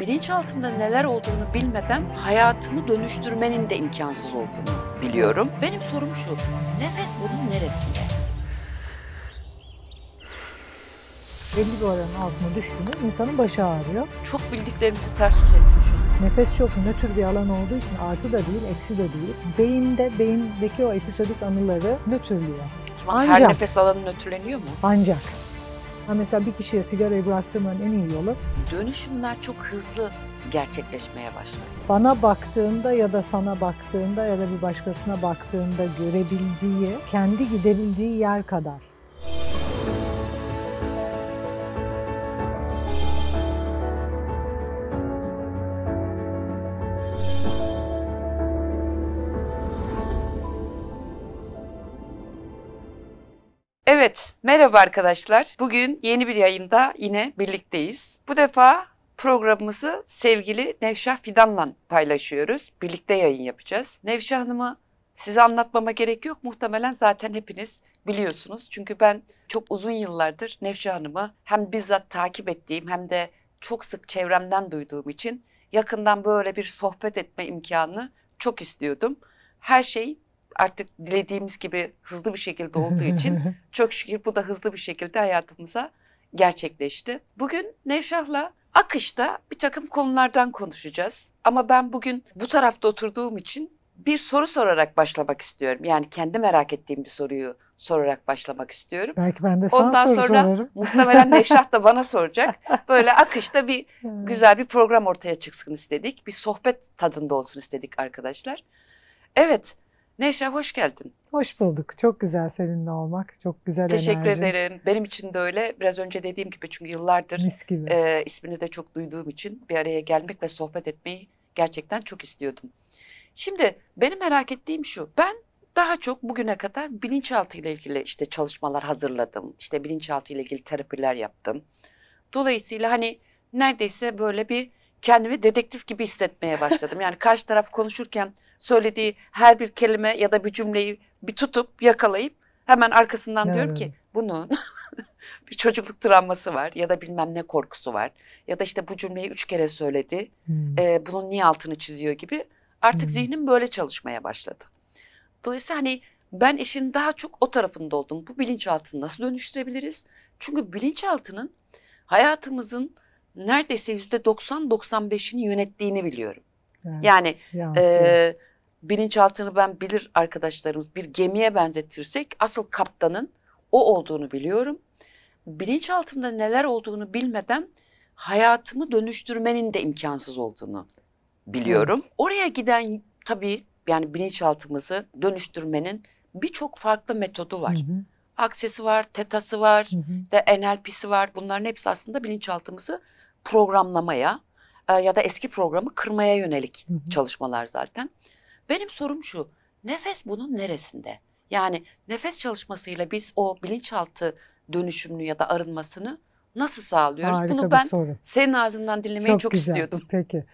bilinçaltımda neler olduğunu bilmeden hayatımı dönüştürmenin de imkansız olduğunu biliyorum. Benim sorum şu, nefes bunun neresinde? Belli bir oranın altına düştüğünde insanın başı ağrıyor. Çok bildiklerimizi ters yüz ettim şu an. Nefes çok nötr bir alan olduğu için artı da değil, eksi de değil. Beyinde, beyindeki o episodik anıları nötrlüyor. Ancak, her nefes alanı nötrleniyor mu? Ancak. Ha mesela bir kişiye sigarayı bıraktırmanın en iyi yolu. Dönüşümler çok hızlı gerçekleşmeye başladı. Bana baktığında ya da sana baktığında ya da bir başkasına baktığında görebildiği, kendi gidebildiği yer kadar Evet, merhaba arkadaşlar. Bugün yeni bir yayında yine birlikteyiz. Bu defa programımızı sevgili Nevşah Fidan'la paylaşıyoruz. Birlikte yayın yapacağız. Nevşah Hanım'ı size anlatmama gerek yok. Muhtemelen zaten hepiniz biliyorsunuz. Çünkü ben çok uzun yıllardır Nevşah Hanım'ı hem bizzat takip ettiğim hem de çok sık çevremden duyduğum için yakından böyle bir sohbet etme imkanı çok istiyordum. Her şey artık dilediğimiz gibi hızlı bir şekilde olduğu için çok şükür bu da hızlı bir şekilde hayatımıza gerçekleşti. Bugün Nevşah'la akışta bir takım konulardan konuşacağız. Ama ben bugün bu tarafta oturduğum için bir soru sorarak başlamak istiyorum. Yani kendi merak ettiğim bir soruyu sorarak başlamak istiyorum. Belki ben de sana Ondan soru sonra sorarım. muhtemelen Nevşah da bana soracak. Böyle akışta bir güzel bir program ortaya çıksın istedik. Bir sohbet tadında olsun istedik arkadaşlar. Evet, Neşe hoş geldin. Hoş bulduk. Çok güzel seninle olmak. Çok güzel Teşekkür enerji. ederim. Benim için de öyle. Biraz önce dediğim gibi çünkü yıllardır Mis gibi. E, ismini de çok duyduğum için bir araya gelmek ve sohbet etmeyi gerçekten çok istiyordum. Şimdi benim merak ettiğim şu. Ben daha çok bugüne kadar bilinçaltı ile ilgili işte çalışmalar hazırladım. İşte bilinçaltı ile ilgili terapiler yaptım. Dolayısıyla hani neredeyse böyle bir kendimi dedektif gibi hissetmeye başladım. Yani karşı taraf konuşurken söylediği her bir kelime ya da bir cümleyi bir tutup yakalayıp hemen arkasından evet. diyorum ki bunun bir çocukluk travması var ya da bilmem ne korkusu var ya da işte bu cümleyi üç kere söyledi hmm. e, bunun niye altını çiziyor gibi artık hmm. zihnim böyle çalışmaya başladı. Dolayısıyla hani ben işin daha çok o tarafında oldum. Bu bilinçaltını nasıl dönüştürebiliriz? Çünkü bilinçaltının hayatımızın neredeyse yüzde 90-95'ini yönettiğini biliyorum. Evet, yani yansıyor. e, bilinçaltını ben bilir arkadaşlarımız bir gemiye benzetirsek asıl kaptanın o olduğunu biliyorum. Bilinçaltımda neler olduğunu bilmeden hayatımı dönüştürmenin de imkansız olduğunu biliyorum. Evet. Oraya giden tabii yani bilinçaltımızı dönüştürmenin birçok farklı metodu var. Hı hı. Aksesi var, tetası var, hı hı. de NLP'si var. Bunların hepsi aslında bilinçaltımızı programlamaya e, ya da eski programı kırmaya yönelik hı hı. çalışmalar zaten. Benim sorum şu. Nefes bunun neresinde? Yani nefes çalışmasıyla biz o bilinçaltı dönüşümünü ya da arınmasını nasıl sağlıyoruz? Harika Bunu ben soru. senin ağzından dinlemeyi çok, çok güzel. istiyordum. Peki.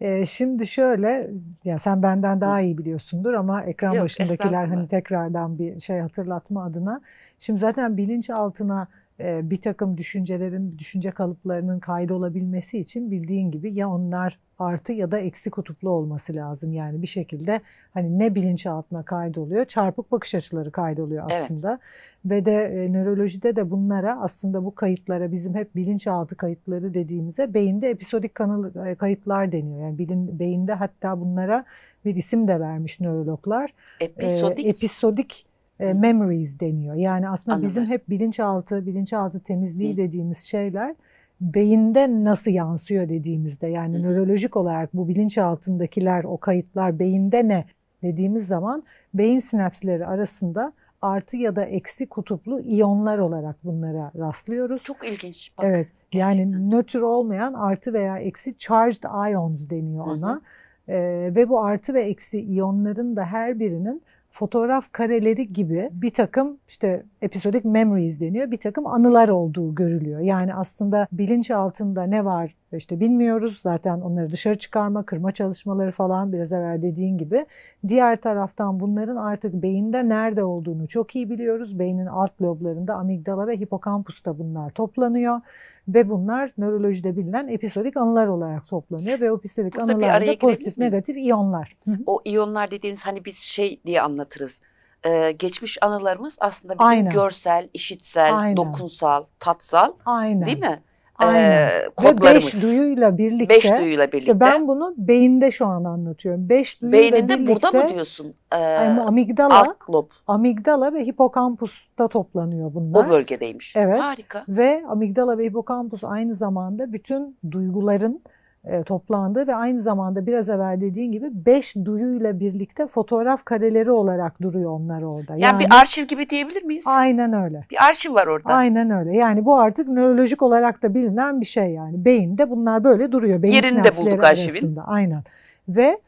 Ee, şimdi şöyle ya sen benden daha iyi biliyorsundur ama ekran Yok, başındakiler hani tekrardan bir şey hatırlatma adına. Şimdi zaten bilinçaltına altına e, bir takım düşüncelerin, düşünce kalıplarının kaydolabilmesi için bildiğin gibi ya onlar artı ya da eksi kutuplu olması lazım. Yani bir şekilde hani ne bilinçaltına kaydoluyor, çarpık bakış açıları kaydoluyor aslında. Evet. Ve de e, nörolojide de bunlara aslında bu kayıtlara bizim hep bilinçaltı kayıtları dediğimize beyinde episodik kanal e, kayıtlar deniyor. Yani bilin, beyinde hatta bunlara bir isim de vermiş nörologlar. Episodik. E, episodik e, memories deniyor. Yani aslında Anladım. bizim hep bilinçaltı, bilinçaltı temizliği Hı. dediğimiz şeyler beyinde nasıl yansıyor dediğimizde yani Hı. nörolojik olarak bu bilinçaltındakiler, o kayıtlar beyinde ne dediğimiz zaman beyin sinapsleri arasında artı ya da eksi kutuplu iyonlar olarak bunlara rastlıyoruz. Çok ilginç. Bak, evet. Gerçekten. Yani nötr olmayan artı veya eksi charged ions deniyor ona. Hı hı. Ee, ve bu artı ve eksi iyonların da her birinin fotoğraf kareleri gibi bir takım işte episodik memories deniyor bir takım anılar olduğu görülüyor. Yani aslında bilinç altında ne var işte bilmiyoruz. Zaten onları dışarı çıkarma, kırma çalışmaları falan biraz evvel dediğin gibi. Diğer taraftan bunların artık beyinde nerede olduğunu çok iyi biliyoruz. Beynin alt loblarında amigdala ve hipokampusta bunlar toplanıyor ve bunlar nörolojide bilinen episodik anılar olarak toplanıyor ve o episodik Burada anılarda pozitif negatif iyonlar. O iyonlar dediğimiz hani biz şey diye anlatırız ee, geçmiş anılarımız aslında bizim Aynen. görsel, işitsel, Aynen. dokunsal, tatsal Aynen. değil mi? Aynen. E, kodlarımız. Ve beş duyuyla birlikte. Beş duyuyla birlikte. İşte ben bunu beyinde şu an anlatıyorum. Beş duyuyla Beyninde birlikte. Beyninde burada mı diyorsun? E, yani amigdala. Alt Amigdala ve hipokampusta toplanıyor bunlar. O bölgedeymiş. Evet. Harika. Ve amigdala ve hipokampus aynı zamanda bütün duyguların e, toplandı ve aynı zamanda biraz evvel dediğin gibi beş duyuyla birlikte fotoğraf kareleri olarak duruyor onlar orada. Yani, yani bir arşiv gibi diyebilir miyiz? Aynen öyle. Bir arşiv var orada. Aynen öyle. Yani bu artık nörolojik olarak da bilinen bir şey yani. Beyinde bunlar böyle duruyor. Beyin Yerinde bulduk arşivin. Arasında. Aynen. Ve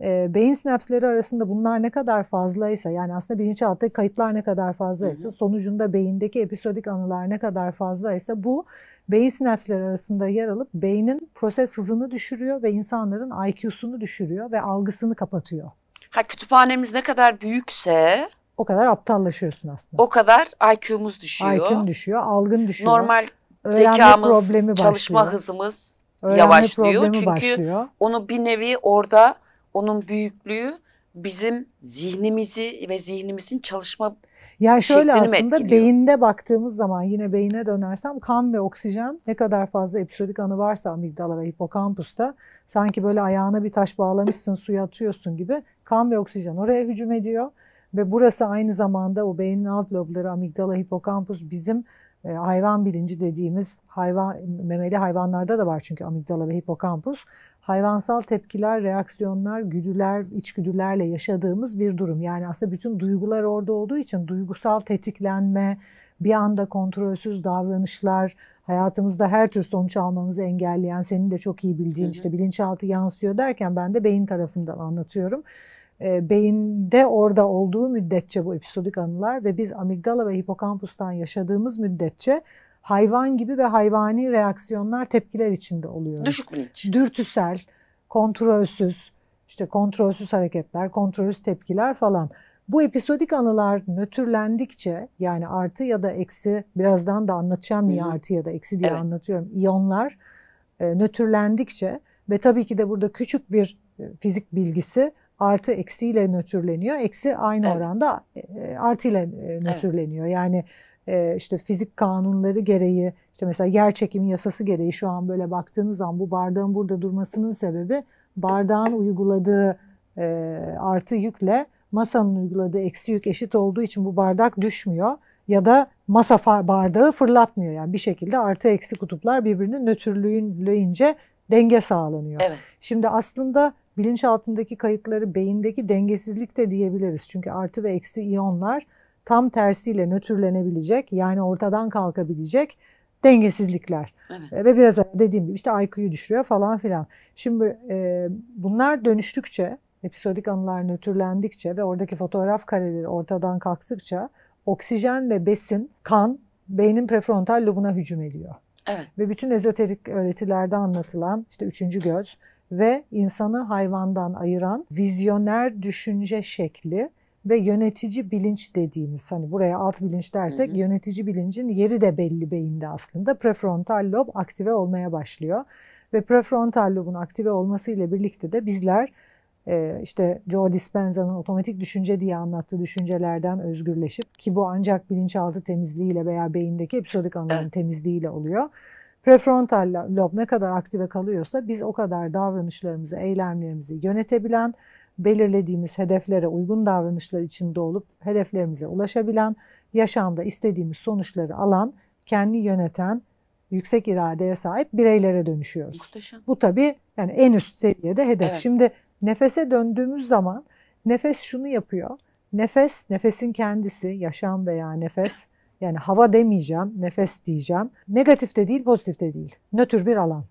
e, beyin sinapsleri arasında bunlar ne kadar fazlaysa yani aslında bilinçalttaki kayıtlar ne kadar fazlaysa sonucunda beyindeki episodik anılar ne kadar fazlaysa bu beyin sinapsleri arasında yer alıp beynin proses hızını düşürüyor ve insanların IQ'sunu düşürüyor ve algısını kapatıyor. Ha kütüphanemiz ne kadar büyükse o kadar aptallaşıyorsun aslında. O kadar IQ'muz düşüyor. IQ'm düşüyor, algın düşüyor. Normal Öğrenme zekamız, problemi çalışma hızımız Öğrenme yavaşlıyor. Çünkü başlıyor. onu bir nevi orada onun büyüklüğü bizim zihnimizi ve zihnimizin çalışma yani şöyle aslında etkiliyor. beyinde baktığımız zaman yine beyine dönersem kan ve oksijen ne kadar fazla episodik anı varsa amigdala ve hipokampusta sanki böyle ayağına bir taş bağlamışsın suya atıyorsun gibi kan ve oksijen oraya hücum ediyor. Ve burası aynı zamanda o beynin alt lobları amigdala hipokampus bizim e, hayvan bilinci dediğimiz hayvan memeli hayvanlarda da var çünkü amigdala ve hipokampus hayvansal tepkiler, reaksiyonlar, güdüler, içgüdülerle yaşadığımız bir durum. Yani aslında bütün duygular orada olduğu için duygusal tetiklenme, bir anda kontrolsüz davranışlar, hayatımızda her tür sonuç almamızı engelleyen, senin de çok iyi bildiğin hı hı. işte bilinçaltı yansıyor derken ben de beyin tarafından anlatıyorum. Ee, beyinde orada olduğu müddetçe bu episodik anılar ve biz amigdala ve hipokampustan yaşadığımız müddetçe hayvan gibi ve hayvani reaksiyonlar, tepkiler içinde oluyoruz. Düşük bilinç. Dürtüsel, kontrolsüz, işte kontrolsüz hareketler, kontrolsüz tepkiler falan. Bu episodik anılar nötrlendikçe yani artı ya da eksi birazdan da anlatacağım niye artı ya da eksi diye evet. anlatıyorum. İyonlar e, nötrlendikçe ve tabii ki de burada küçük bir e, fizik bilgisi artı eksiyle nötrleniyor. Eksi aynı evet. oranda e, e, artı ile nötrleniyor. Evet. Yani e, işte fizik kanunları gereği işte mesela yer çekimi yasası gereği şu an böyle baktığınız zaman bu bardağın burada durmasının sebebi bardağın uyguladığı e, artı yükle masanın uyguladığı eksi yük eşit olduğu için bu bardak düşmüyor ya da masa bardağı fırlatmıyor. Yani bir şekilde artı eksi kutuplar birbirini nötrlüğünleyince denge sağlanıyor. Evet. Şimdi aslında bilinçaltındaki kayıtları beyindeki dengesizlik de diyebiliriz. Çünkü artı ve eksi iyonlar tam tersiyle nötrlenebilecek yani ortadan kalkabilecek dengesizlikler. Evet. Ve biraz dediğim gibi işte IQ'yu düşürüyor falan filan. Şimdi e, bunlar dönüştükçe, episodik anılar nötrlendikçe ve oradaki fotoğraf kareleri ortadan kalktıkça oksijen ve besin, kan beynin prefrontal lobuna hücum ediyor. Evet. Ve bütün ezoterik öğretilerde anlatılan işte üçüncü göz ve insanı hayvandan ayıran vizyoner düşünce şekli ve yönetici bilinç dediğimiz hani buraya alt bilinç dersek hı hı. yönetici bilincin yeri de belli beyinde aslında. Prefrontal lob aktive olmaya başlıyor ve prefrontal lobun aktive olması ile birlikte de bizler e, işte Joe Dispenza'nın otomatik düşünce diye anlattığı düşüncelerden özgürleşip ki bu ancak bilinçaltı temizliğiyle veya beyindeki episodik anların evet. temizliğiyle oluyor. Prefrontal lob ne kadar aktive kalıyorsa biz o kadar davranışlarımızı, eylemlerimizi yönetebilen belirlediğimiz hedeflere uygun davranışlar içinde olup hedeflerimize ulaşabilen, yaşamda istediğimiz sonuçları alan, kendi yöneten, yüksek iradeye sahip bireylere dönüşüyoruz. Muhteşem. Bu tabii yani en üst seviyede hedef. Evet. Şimdi nefese döndüğümüz zaman nefes şunu yapıyor. Nefes, nefesin kendisi, yaşam veya nefes. Yani hava demeyeceğim, nefes diyeceğim. Negatif de değil, pozitif de değil. Nötr bir alan.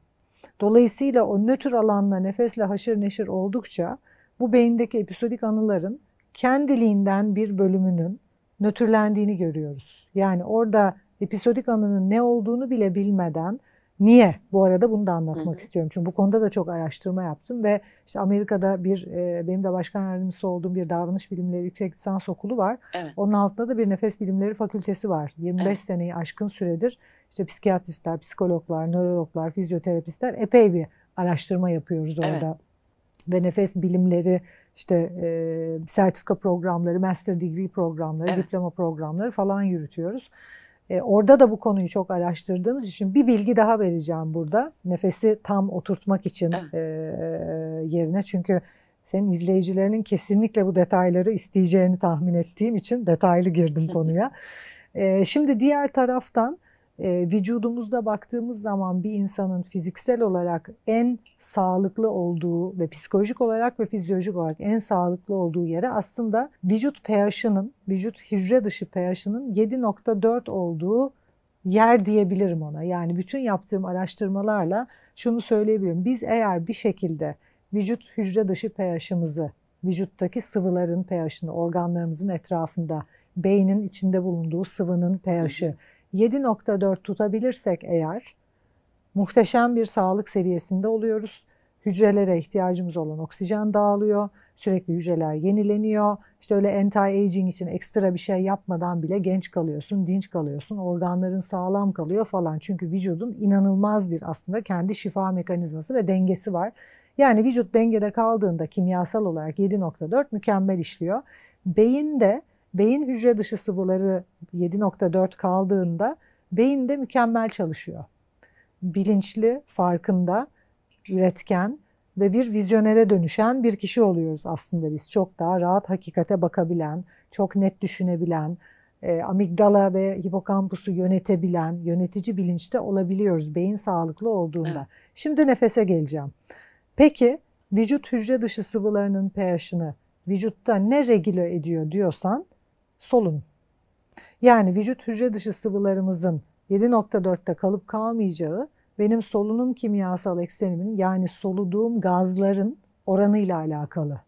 Dolayısıyla o nötr alanla nefesle haşır neşir oldukça bu beyindeki episodik anıların kendiliğinden bir bölümünün nötrlendiğini görüyoruz. Yani orada episodik anının ne olduğunu bile bilmeden niye? Bu arada bunu da anlatmak hı hı. istiyorum. Çünkü bu konuda da çok araştırma yaptım ve işte Amerika'da bir e, benim de başkan yardımcısı olduğum bir davranış bilimleri yüksek lisans okulu var. Evet. Onun altında da bir nefes bilimleri fakültesi var. 25 evet. seneyi aşkın süredir işte psikiyatristler, psikologlar, nörologlar, fizyoterapistler epey bir araştırma yapıyoruz orada. Evet ve nefes bilimleri işte e, sertifika programları, master degree programları, evet. diploma programları falan yürütüyoruz. E, orada da bu konuyu çok araştırdığımız için bir bilgi daha vereceğim burada. Nefesi tam oturtmak için evet. e, yerine çünkü senin izleyicilerinin kesinlikle bu detayları isteyeceğini tahmin ettiğim için detaylı girdim konuya. e, şimdi diğer taraftan e, vücudumuzda baktığımız zaman bir insanın fiziksel olarak en sağlıklı olduğu ve psikolojik olarak ve fizyolojik olarak en sağlıklı olduğu yere aslında vücut pH'ının, vücut hücre dışı pH'ının 7.4 olduğu yer diyebilirim ona. Yani bütün yaptığım araştırmalarla şunu söyleyebilirim. Biz eğer bir şekilde vücut hücre dışı pH'ımızı, vücuttaki sıvıların pH'ını, organlarımızın etrafında, beynin içinde bulunduğu sıvının pH'i, 7.4 tutabilirsek eğer muhteşem bir sağlık seviyesinde oluyoruz. Hücrelere ihtiyacımız olan oksijen dağılıyor. Sürekli hücreler yenileniyor. İşte öyle anti-aging için ekstra bir şey yapmadan bile genç kalıyorsun, dinç kalıyorsun. Organların sağlam kalıyor falan. Çünkü vücudun inanılmaz bir aslında kendi şifa mekanizması ve dengesi var. Yani vücut dengede kaldığında kimyasal olarak 7.4 mükemmel işliyor. Beyin de beyin hücre dışı sıvıları 7.4 kaldığında beyin de mükemmel çalışıyor. Bilinçli, farkında, üretken ve bir vizyonere dönüşen bir kişi oluyoruz aslında biz. Çok daha rahat hakikate bakabilen, çok net düşünebilen, e, amigdala ve hipokampusu yönetebilen, yönetici bilinçte olabiliyoruz beyin sağlıklı olduğunda. Evet. Şimdi nefese geleceğim. Peki vücut hücre dışı sıvılarının pH'ını vücutta ne regüle ediyor diyorsan solun. Yani vücut hücre dışı sıvılarımızın 7.4'te kalıp kalmayacağı benim solunum kimyasal ekseniminin yani soluduğum gazların oranıyla alakalı.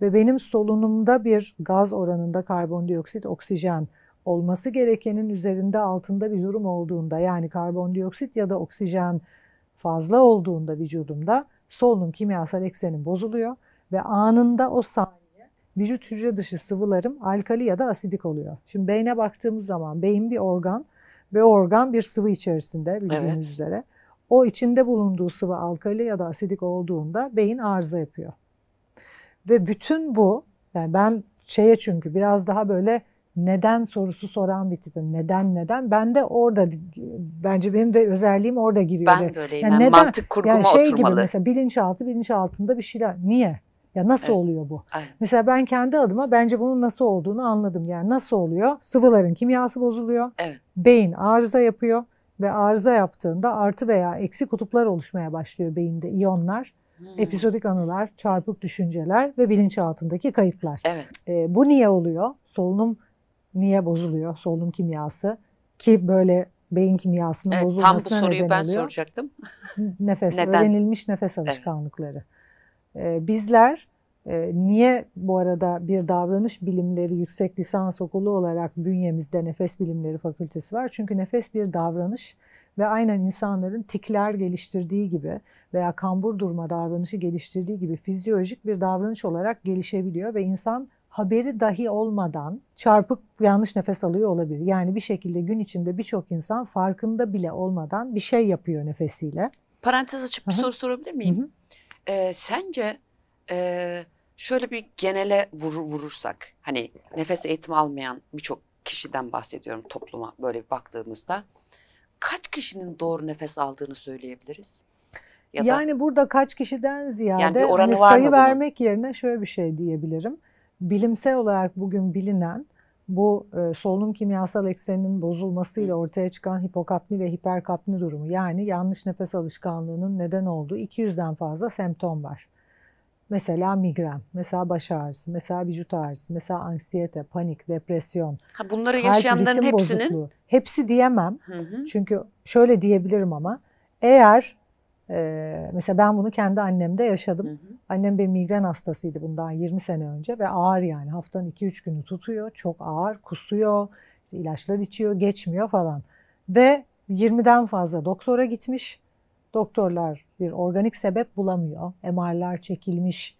Ve benim solunumda bir gaz oranında karbondioksit, oksijen olması gerekenin üzerinde altında bir durum olduğunda yani karbondioksit ya da oksijen fazla olduğunda vücudumda solunum kimyasal eksenim bozuluyor ve anında o saniye vücut hücre dışı sıvılarım alkali ya da asidik oluyor. Şimdi beyne baktığımız zaman beyin bir organ ve organ bir sıvı içerisinde bildiğiniz evet. üzere. O içinde bulunduğu sıvı alkali ya da asidik olduğunda beyin arıza yapıyor. Ve bütün bu yani ben şeye çünkü biraz daha böyle neden sorusu soran bir tipim. Neden neden? Ben de orada bence benim de özelliğim orada giriyor. Ben de öyleyim. Yani ben neden, mantık kurguma yani şey oturmalı. Gibi mesela bilinçaltı bilinçaltında bir şeyler. Niye? Ya nasıl evet. oluyor bu? Aynen. Mesela ben kendi adıma bence bunun nasıl olduğunu anladım. Yani nasıl oluyor? Sıvıların kimyası bozuluyor. Evet. Beyin arıza yapıyor ve arıza yaptığında artı veya eksi kutuplar oluşmaya başlıyor beyinde iyonlar. Hmm. Episodik anılar, çarpık düşünceler ve bilinçaltındaki kayıtlar. Evet. E, bu niye oluyor? Solunum niye bozuluyor? Solunum kimyası ki böyle beyin kimyasının evet, bozulmasına neden oluyor. Tam bu soruyu ben oluyor. soracaktım. Nefes, Neden? öğrenilmiş nefes alışkanlıkları. Evet. Ee, bizler e, niye bu arada bir davranış bilimleri yüksek lisans okulu olarak bünyemizde Nefes Bilimleri Fakültesi var. Çünkü nefes bir davranış ve aynen insanların tikler geliştirdiği gibi veya kambur durma davranışı geliştirdiği gibi fizyolojik bir davranış olarak gelişebiliyor ve insan haberi dahi olmadan çarpık yanlış nefes alıyor olabilir. Yani bir şekilde gün içinde birçok insan farkında bile olmadan bir şey yapıyor nefesiyle. Parantez açıp bir soru sorabilir miyim? e, sence e, şöyle bir genele vurur, vurursak hani nefes eğitimi almayan birçok kişiden bahsediyorum topluma böyle baktığımızda kaç kişinin doğru nefes aldığını söyleyebiliriz? Ya yani da, burada kaç kişiden ziyade yani bir oranı hani var sayı mı vermek yerine şöyle bir şey diyebilirim. Bilimsel olarak bugün bilinen bu e, solunum kimyasal ekseninin bozulmasıyla ortaya çıkan hipokapni ve hiperkapni durumu yani yanlış nefes alışkanlığının neden olduğu 200'den fazla semptom var. Mesela migren, mesela baş ağrısı, mesela vücut ağrısı, mesela anksiyete, panik, depresyon. Ha bunları yaşayanların hepsinin bozukluğu. hepsi diyemem. Hı hı. Çünkü şöyle diyebilirim ama eğer ee, mesela ben bunu kendi annemde yaşadım. Hı hı. Annem bir migren hastasıydı bundan 20 sene önce ve ağır yani haftanın 2-3 günü tutuyor. Çok ağır, kusuyor, ilaçlar içiyor, geçmiyor falan. Ve 20'den fazla doktora gitmiş. Doktorlar bir organik sebep bulamıyor. MR'lar çekilmiş.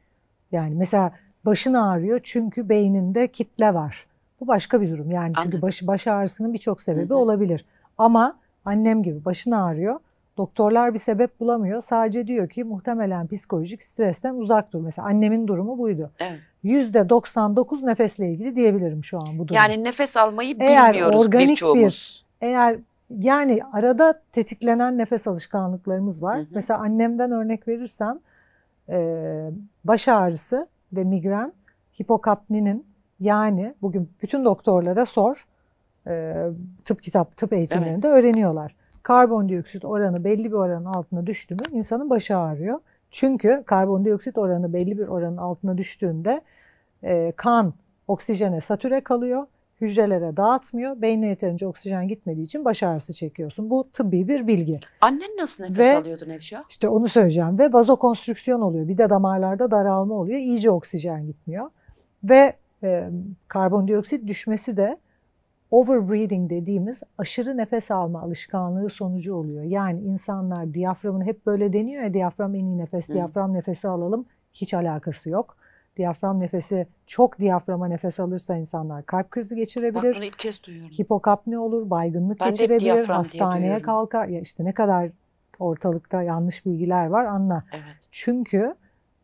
Yani mesela başın ağrıyor çünkü beyninde kitle var. Bu başka bir durum. Yani çünkü baş, baş ağrısının birçok sebebi hı hı. olabilir. Ama annem gibi başın ağrıyor Doktorlar bir sebep bulamıyor. Sadece diyor ki muhtemelen psikolojik stresten uzak dur. Mesela annemin durumu buydu. Evet. %99 nefesle ilgili diyebilirim şu an bu durum. Yani nefes almayı eğer bilmiyoruz organik Bir, eğer yani arada tetiklenen nefes alışkanlıklarımız var. Hı hı. Mesela annemden örnek verirsem e, baş ağrısı ve migren hipokapninin yani bugün bütün doktorlara sor e, tıp kitap tıp eğitimlerinde evet. öğreniyorlar karbondioksit oranı belli bir oranın altına düştü mü insanın başı ağrıyor. Çünkü karbondioksit oranı belli bir oranın altına düştüğünde e, kan oksijene satüre kalıyor, hücrelere dağıtmıyor. Beyne yeterince oksijen gitmediği için baş ağrısı çekiyorsun. Bu tıbbi bir bilgi. Annen nasıl nefes ve, alıyordu Nevşah? İşte onu söyleyeceğim ve vazokonstrüksiyon oluyor. Bir de damarlarda daralma oluyor. iyice oksijen gitmiyor. Ve e, karbondioksit düşmesi de overbreathing dediğimiz aşırı nefes alma alışkanlığı sonucu oluyor. Yani insanlar diyaframını hep böyle deniyor ya diyafram en iyi nefes, Hı. diyafram nefesi alalım. Hiç alakası yok. Diyafram nefesi çok diyaframa nefes alırsa insanlar kalp krizi geçirebilir. Bak bunu ilk kez duyuyorum. Hipokapni olur, baygınlık ben geçirebilir, hastaneye kalkar. Ya işte ne kadar ortalıkta yanlış bilgiler var anla. Evet. Çünkü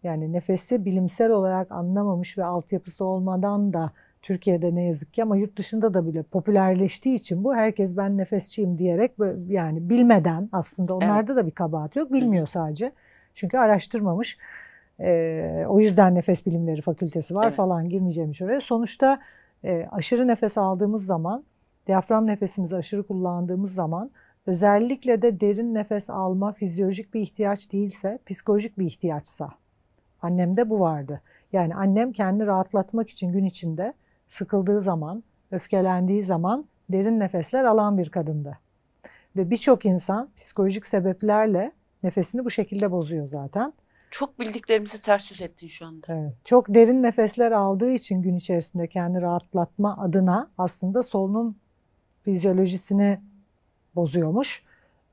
yani nefesi bilimsel olarak anlamamış ve altyapısı olmadan da Türkiye'de ne yazık ki ama yurt dışında da bile popülerleştiği için bu herkes ben nefesçiyim diyerek yani bilmeden aslında onlarda evet. da bir kabahat yok. Bilmiyor sadece. Çünkü araştırmamış. Ee, o yüzden nefes bilimleri fakültesi var evet. falan girmeyeceğim hiç oraya. Sonuçta e, aşırı nefes aldığımız zaman, diyafram nefesimizi aşırı kullandığımız zaman özellikle de derin nefes alma fizyolojik bir ihtiyaç değilse, psikolojik bir ihtiyaçsa. Annemde bu vardı. Yani annem kendini rahatlatmak için gün içinde sıkıldığı zaman, öfkelendiği zaman derin nefesler alan bir kadındı. Ve birçok insan psikolojik sebeplerle nefesini bu şekilde bozuyor zaten. Çok bildiklerimizi ters yüz ettin şu anda. Evet, çok derin nefesler aldığı için gün içerisinde kendi rahatlatma adına aslında solunum fizyolojisini bozuyormuş.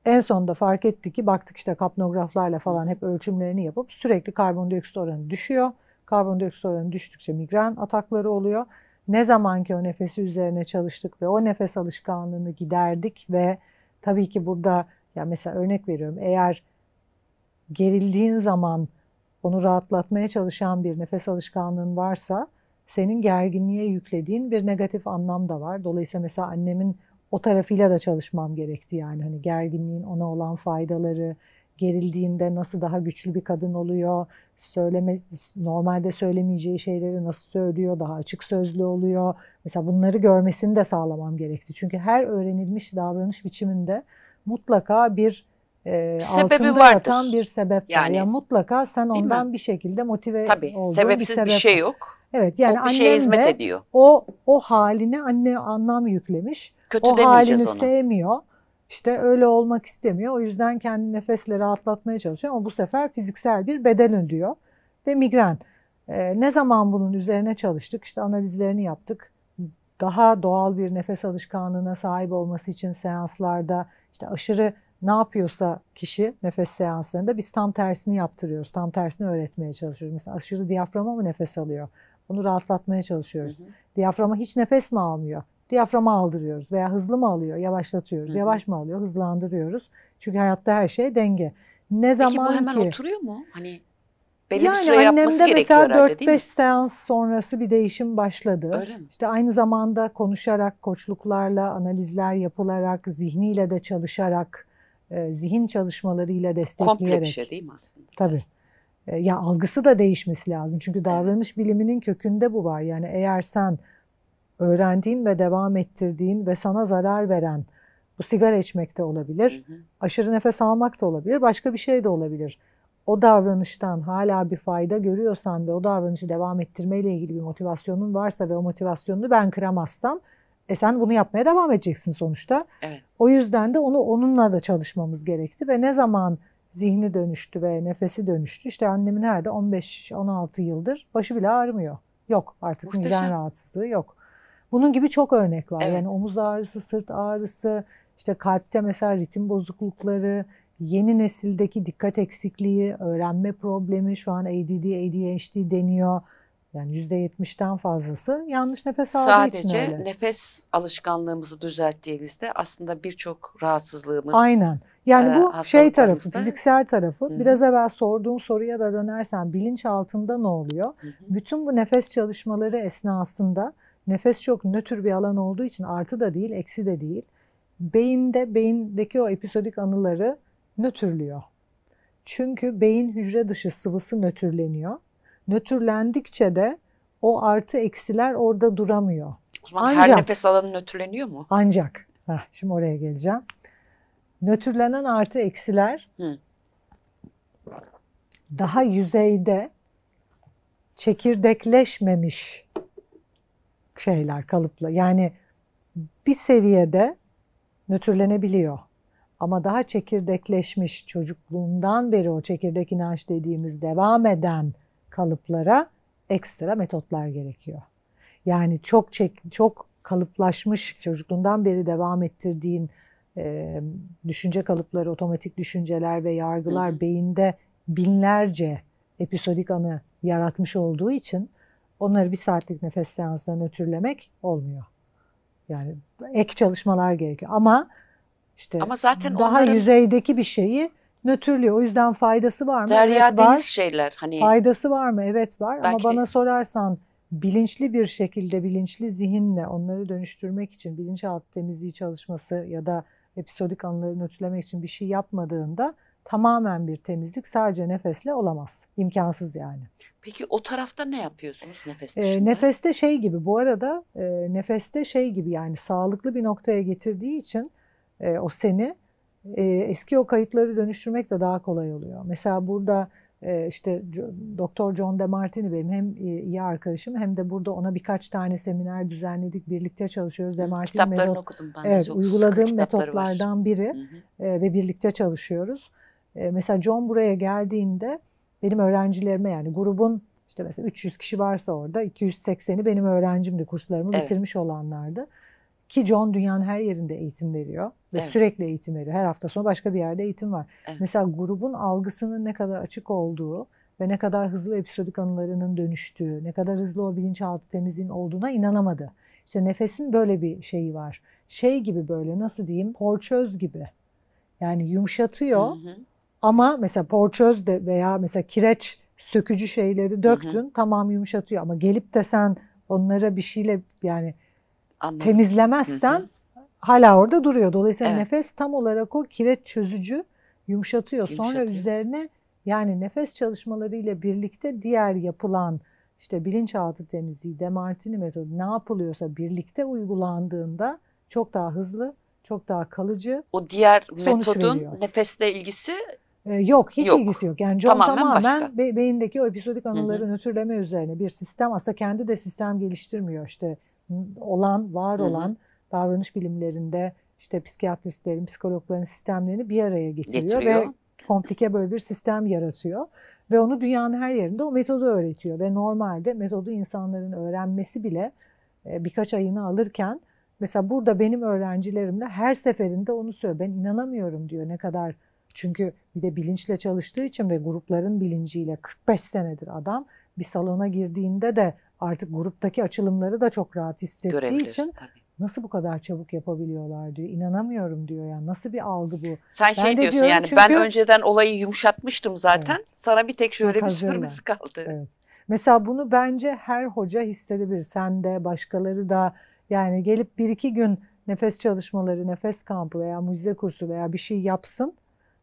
En sonunda fark etti ki baktık işte kapnograflarla falan hep ölçümlerini yapıp sürekli karbondioksit oranı düşüyor. Karbondioksit oranı düştükçe migren atakları oluyor ne zamanki o nefesi üzerine çalıştık ve o nefes alışkanlığını giderdik ve tabii ki burada ya mesela örnek veriyorum eğer gerildiğin zaman onu rahatlatmaya çalışan bir nefes alışkanlığın varsa senin gerginliğe yüklediğin bir negatif anlam da var. Dolayısıyla mesela annemin o tarafıyla da çalışmam gerekti yani hani gerginliğin ona olan faydaları, gerildiğinde nasıl daha güçlü bir kadın oluyor, söyleme, normalde söylemeyeceği şeyleri nasıl söylüyor, daha açık sözlü oluyor. Mesela bunları görmesini de sağlamam gerekti. Çünkü her öğrenilmiş davranış biçiminde mutlaka bir e, altında vardır. yatan bir sebep yani, var. Yani mutlaka sen ondan mi? bir şekilde motive Tabii, olduğun sebepsiz bir sebep bir şey yok. Evet yani o bir şeye hizmet ediyor. O o haline anne anlam yüklemiş. Kötü o halini ona. sevmiyor işte öyle olmak istemiyor. O yüzden kendi nefesle rahatlatmaya çalışıyor ama bu sefer fiziksel bir bedel ödüyor ve migren. E, ne zaman bunun üzerine çalıştık? İşte analizlerini yaptık. Daha doğal bir nefes alışkanlığına sahip olması için seanslarda işte aşırı ne yapıyorsa kişi nefes seanslarında biz tam tersini yaptırıyoruz. Tam tersini öğretmeye çalışıyoruz. Mesela aşırı diyaframa mı nefes alıyor? Onu rahatlatmaya çalışıyoruz. Hı hı. Diyaframa hiç nefes mi almıyor? diyaframa aldırıyoruz veya hızlı mı alıyor, yavaşlatıyoruz, Hı-hı. yavaş mı alıyor, hızlandırıyoruz. Çünkü hayatta her şey denge. Ne Peki, zaman bu hemen ki, oturuyor mu? Hani belli yani bir süre annemde mesela 4-5 seans sonrası bir değişim başladı. Öyle mi? İşte aynı zamanda konuşarak, koçluklarla, analizler yapılarak, zihniyle de çalışarak, e, zihin çalışmalarıyla destekleyerek. Komple bir şey değil mi aslında? Tabii. E, ya algısı da değişmesi lazım. Çünkü davranış biliminin kökünde bu var. Yani eğer sen öğrendiğin ve devam ettirdiğin ve sana zarar veren bu sigara içmek de olabilir, hı hı. aşırı nefes almak da olabilir, başka bir şey de olabilir. O davranıştan hala bir fayda görüyorsan ve o davranışı devam ettirmeyle ilgili bir motivasyonun varsa ve o motivasyonunu ben kıramazsam e sen bunu yapmaya devam edeceksin sonuçta. Evet. O yüzden de onu onunla da çalışmamız gerekti ve ne zaman zihni dönüştü ve nefesi dönüştü. İşte annemin herhalde 15-16 yıldır başı bile ağrımıyor. Yok artık migren rahatsızlığı yok. Bunun gibi çok örnek var. Evet. Yani omuz ağrısı, sırt ağrısı, işte kalpte mesela ritim bozuklukları, yeni nesildeki dikkat eksikliği, öğrenme problemi şu an ADD, ADHD deniyor. Yani %70'den fazlası yanlış nefes aldığı Sadece için öyle. Sadece nefes alışkanlığımızı düzelttiğimizde aslında birçok rahatsızlığımız Aynen. Yani e, bu şey tarafı, fiziksel tarafı. Hı-hı. Biraz evvel sorduğum soruya da dönersen bilinç altında ne oluyor? Hı-hı. Bütün bu nefes çalışmaları esnasında Nefes çok nötr bir alan olduğu için artı da değil, eksi de değil. Beyinde, beyindeki o episodik anıları nötrlüyor. Çünkü beyin hücre dışı sıvısı nötrleniyor. Nötrlendikçe de o artı eksiler orada duramıyor. O zaman ancak, her nefes alanı nötrleniyor mu? Ancak. Heh, şimdi oraya geleceğim. Nötrlenen artı eksiler Hı. daha yüzeyde çekirdekleşmemiş şeyler kalıpla. Yani bir seviyede nötrlenebiliyor. Ama daha çekirdekleşmiş çocukluğundan beri o çekirdek inanç dediğimiz devam eden kalıplara ekstra metotlar gerekiyor. Yani çok çek, çok kalıplaşmış çocukluğundan beri devam ettirdiğin e, düşünce kalıpları, otomatik düşünceler ve yargılar beyinde binlerce episodik anı yaratmış olduğu için Onları bir saatlik nefes seansından ötürlemek olmuyor. Yani ek çalışmalar gerekiyor. Ama işte Ama zaten daha onların... yüzeydeki bir şeyi nötrlüyor. O yüzden faydası var mı? Derya evet, deniz var. şeyler hani. Faydası var mı? Evet var. Belki... Ama bana sorarsan bilinçli bir şekilde bilinçli zihinle onları dönüştürmek için bilinçaltı temizliği çalışması ya da episodik anıları nötrlemek için bir şey yapmadığında tamamen bir temizlik sadece nefesle olamaz. İmkansız yani. Peki o tarafta ne yapıyorsunuz nefes ee, dışında? E, nefeste şey gibi bu arada e, nefeste şey gibi yani sağlıklı bir noktaya getirdiği için e, o seni e, eski o kayıtları dönüştürmek de daha kolay oluyor. Mesela burada e, işte Doktor John DeMartini benim hem e, iyi arkadaşım hem de burada ona birkaç tane seminer düzenledik. Birlikte çalışıyoruz. DeMartini Kitaplarını metot, okudum ben. Evet, uyguladığım metotlardan var. biri E, ve birlikte çalışıyoruz. Ee, mesela John buraya geldiğinde benim öğrencilerime yani grubun işte mesela 300 kişi varsa orada 280'i benim öğrencimdi. Kurslarımı evet. bitirmiş olanlardı. Ki John dünyanın her yerinde eğitim veriyor ve evet. sürekli eğitim veriyor. Her hafta sonra başka bir yerde eğitim var. Evet. Mesela grubun algısının ne kadar açık olduğu ve ne kadar hızlı episodik anılarının dönüştüğü, ne kadar hızlı o bilinçaltı temizliğin olduğuna inanamadı. İşte nefesin böyle bir şeyi var. Şey gibi böyle nasıl diyeyim porçöz gibi. Yani yumuşatıyor. Hı hı. Ama mesela porçöz de veya mesela kireç sökücü şeyleri döktün hı hı. tamam yumuşatıyor ama gelip de sen onlara bir şeyle yani Anladım. temizlemezsen hı hı. hala orada duruyor. Dolayısıyla evet. nefes tam olarak o kireç çözücü yumuşatıyor. yumuşatıyor. Sonra üzerine yani nefes çalışmaları ile birlikte diğer yapılan işte bilinçaltı temizliği, Demartini metodu ne yapılıyorsa birlikte uygulandığında çok daha hızlı, çok daha kalıcı. O diğer metodun veriyor. nefesle ilgisi ee, yok hiç yok. ilgisi yok. Yani John tamamen, tamamen be- beyindeki o episodik anıları nötrleme üzerine bir sistem. Aslında kendi de sistem geliştirmiyor. İşte olan, var Hı-hı. olan davranış bilimlerinde işte psikiyatristlerin, psikologların sistemlerini bir araya getiriyor, getiriyor. ve komplike böyle bir sistem yaratıyor. Ve onu dünyanın her yerinde o metodu öğretiyor. Ve normalde metodu insanların öğrenmesi bile e, birkaç ayını alırken mesela burada benim öğrencilerimle her seferinde onu söylüyor. Ben inanamıyorum diyor ne kadar çünkü bir de bilinçle çalıştığı için ve grupların bilinciyle 45 senedir adam bir salona girdiğinde de artık gruptaki açılımları da çok rahat hissettiği Görebilir, için tabii. nasıl bu kadar çabuk yapabiliyorlar diyor. İnanamıyorum diyor yani nasıl bir algı bu. Sen şey ben şey diyorsun yani çünkü... ben önceden olayı yumuşatmıştım zaten. Evet. Sana bir tek şöyle Bak, bir sürmesi kaldı. Evet. Mesela bunu bence her hoca hissedebilir. Sen de başkaları da yani gelip bir iki gün nefes çalışmaları, nefes kampı veya mucize kursu veya bir şey yapsın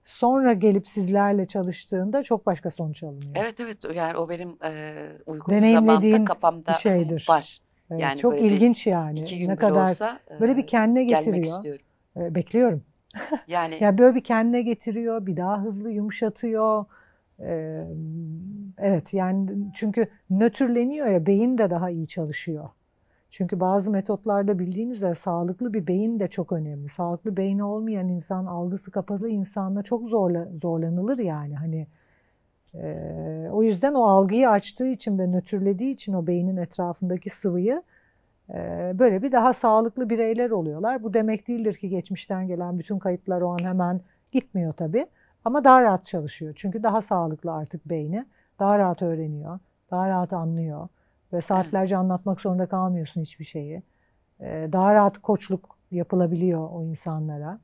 sonra gelip sizlerle çalıştığında çok başka sonuç alınıyor. Evet evet yani o benim e, uygun zamanda kafamda şeydir. var. Evet, yani çok ilginç yani. Iki gün ne kadar olsa, böyle bir kendine getiriyor. E, bekliyorum. Yani yani böyle bir kendine getiriyor, bir daha hızlı yumuşatıyor. E, evet yani çünkü nötrleniyor ya beyin de daha iyi çalışıyor. Çünkü bazı metotlarda bildiğin üzere sağlıklı bir beyin de çok önemli. Sağlıklı beyni olmayan insan, algısı kapalı insanla çok zorla, zorlanılır yani. Hani e, o yüzden o algıyı açtığı için ve nötrlediği için o beynin etrafındaki sıvıyı e, böyle bir daha sağlıklı bireyler oluyorlar. Bu demek değildir ki geçmişten gelen bütün kayıtlar o an hemen gitmiyor tabii. Ama daha rahat çalışıyor. Çünkü daha sağlıklı artık beyni. Daha rahat öğreniyor, daha rahat anlıyor ve saatlerce anlatmak zorunda kalmıyorsun hiçbir şeyi. Ee, daha rahat koçluk yapılabiliyor o insanlara.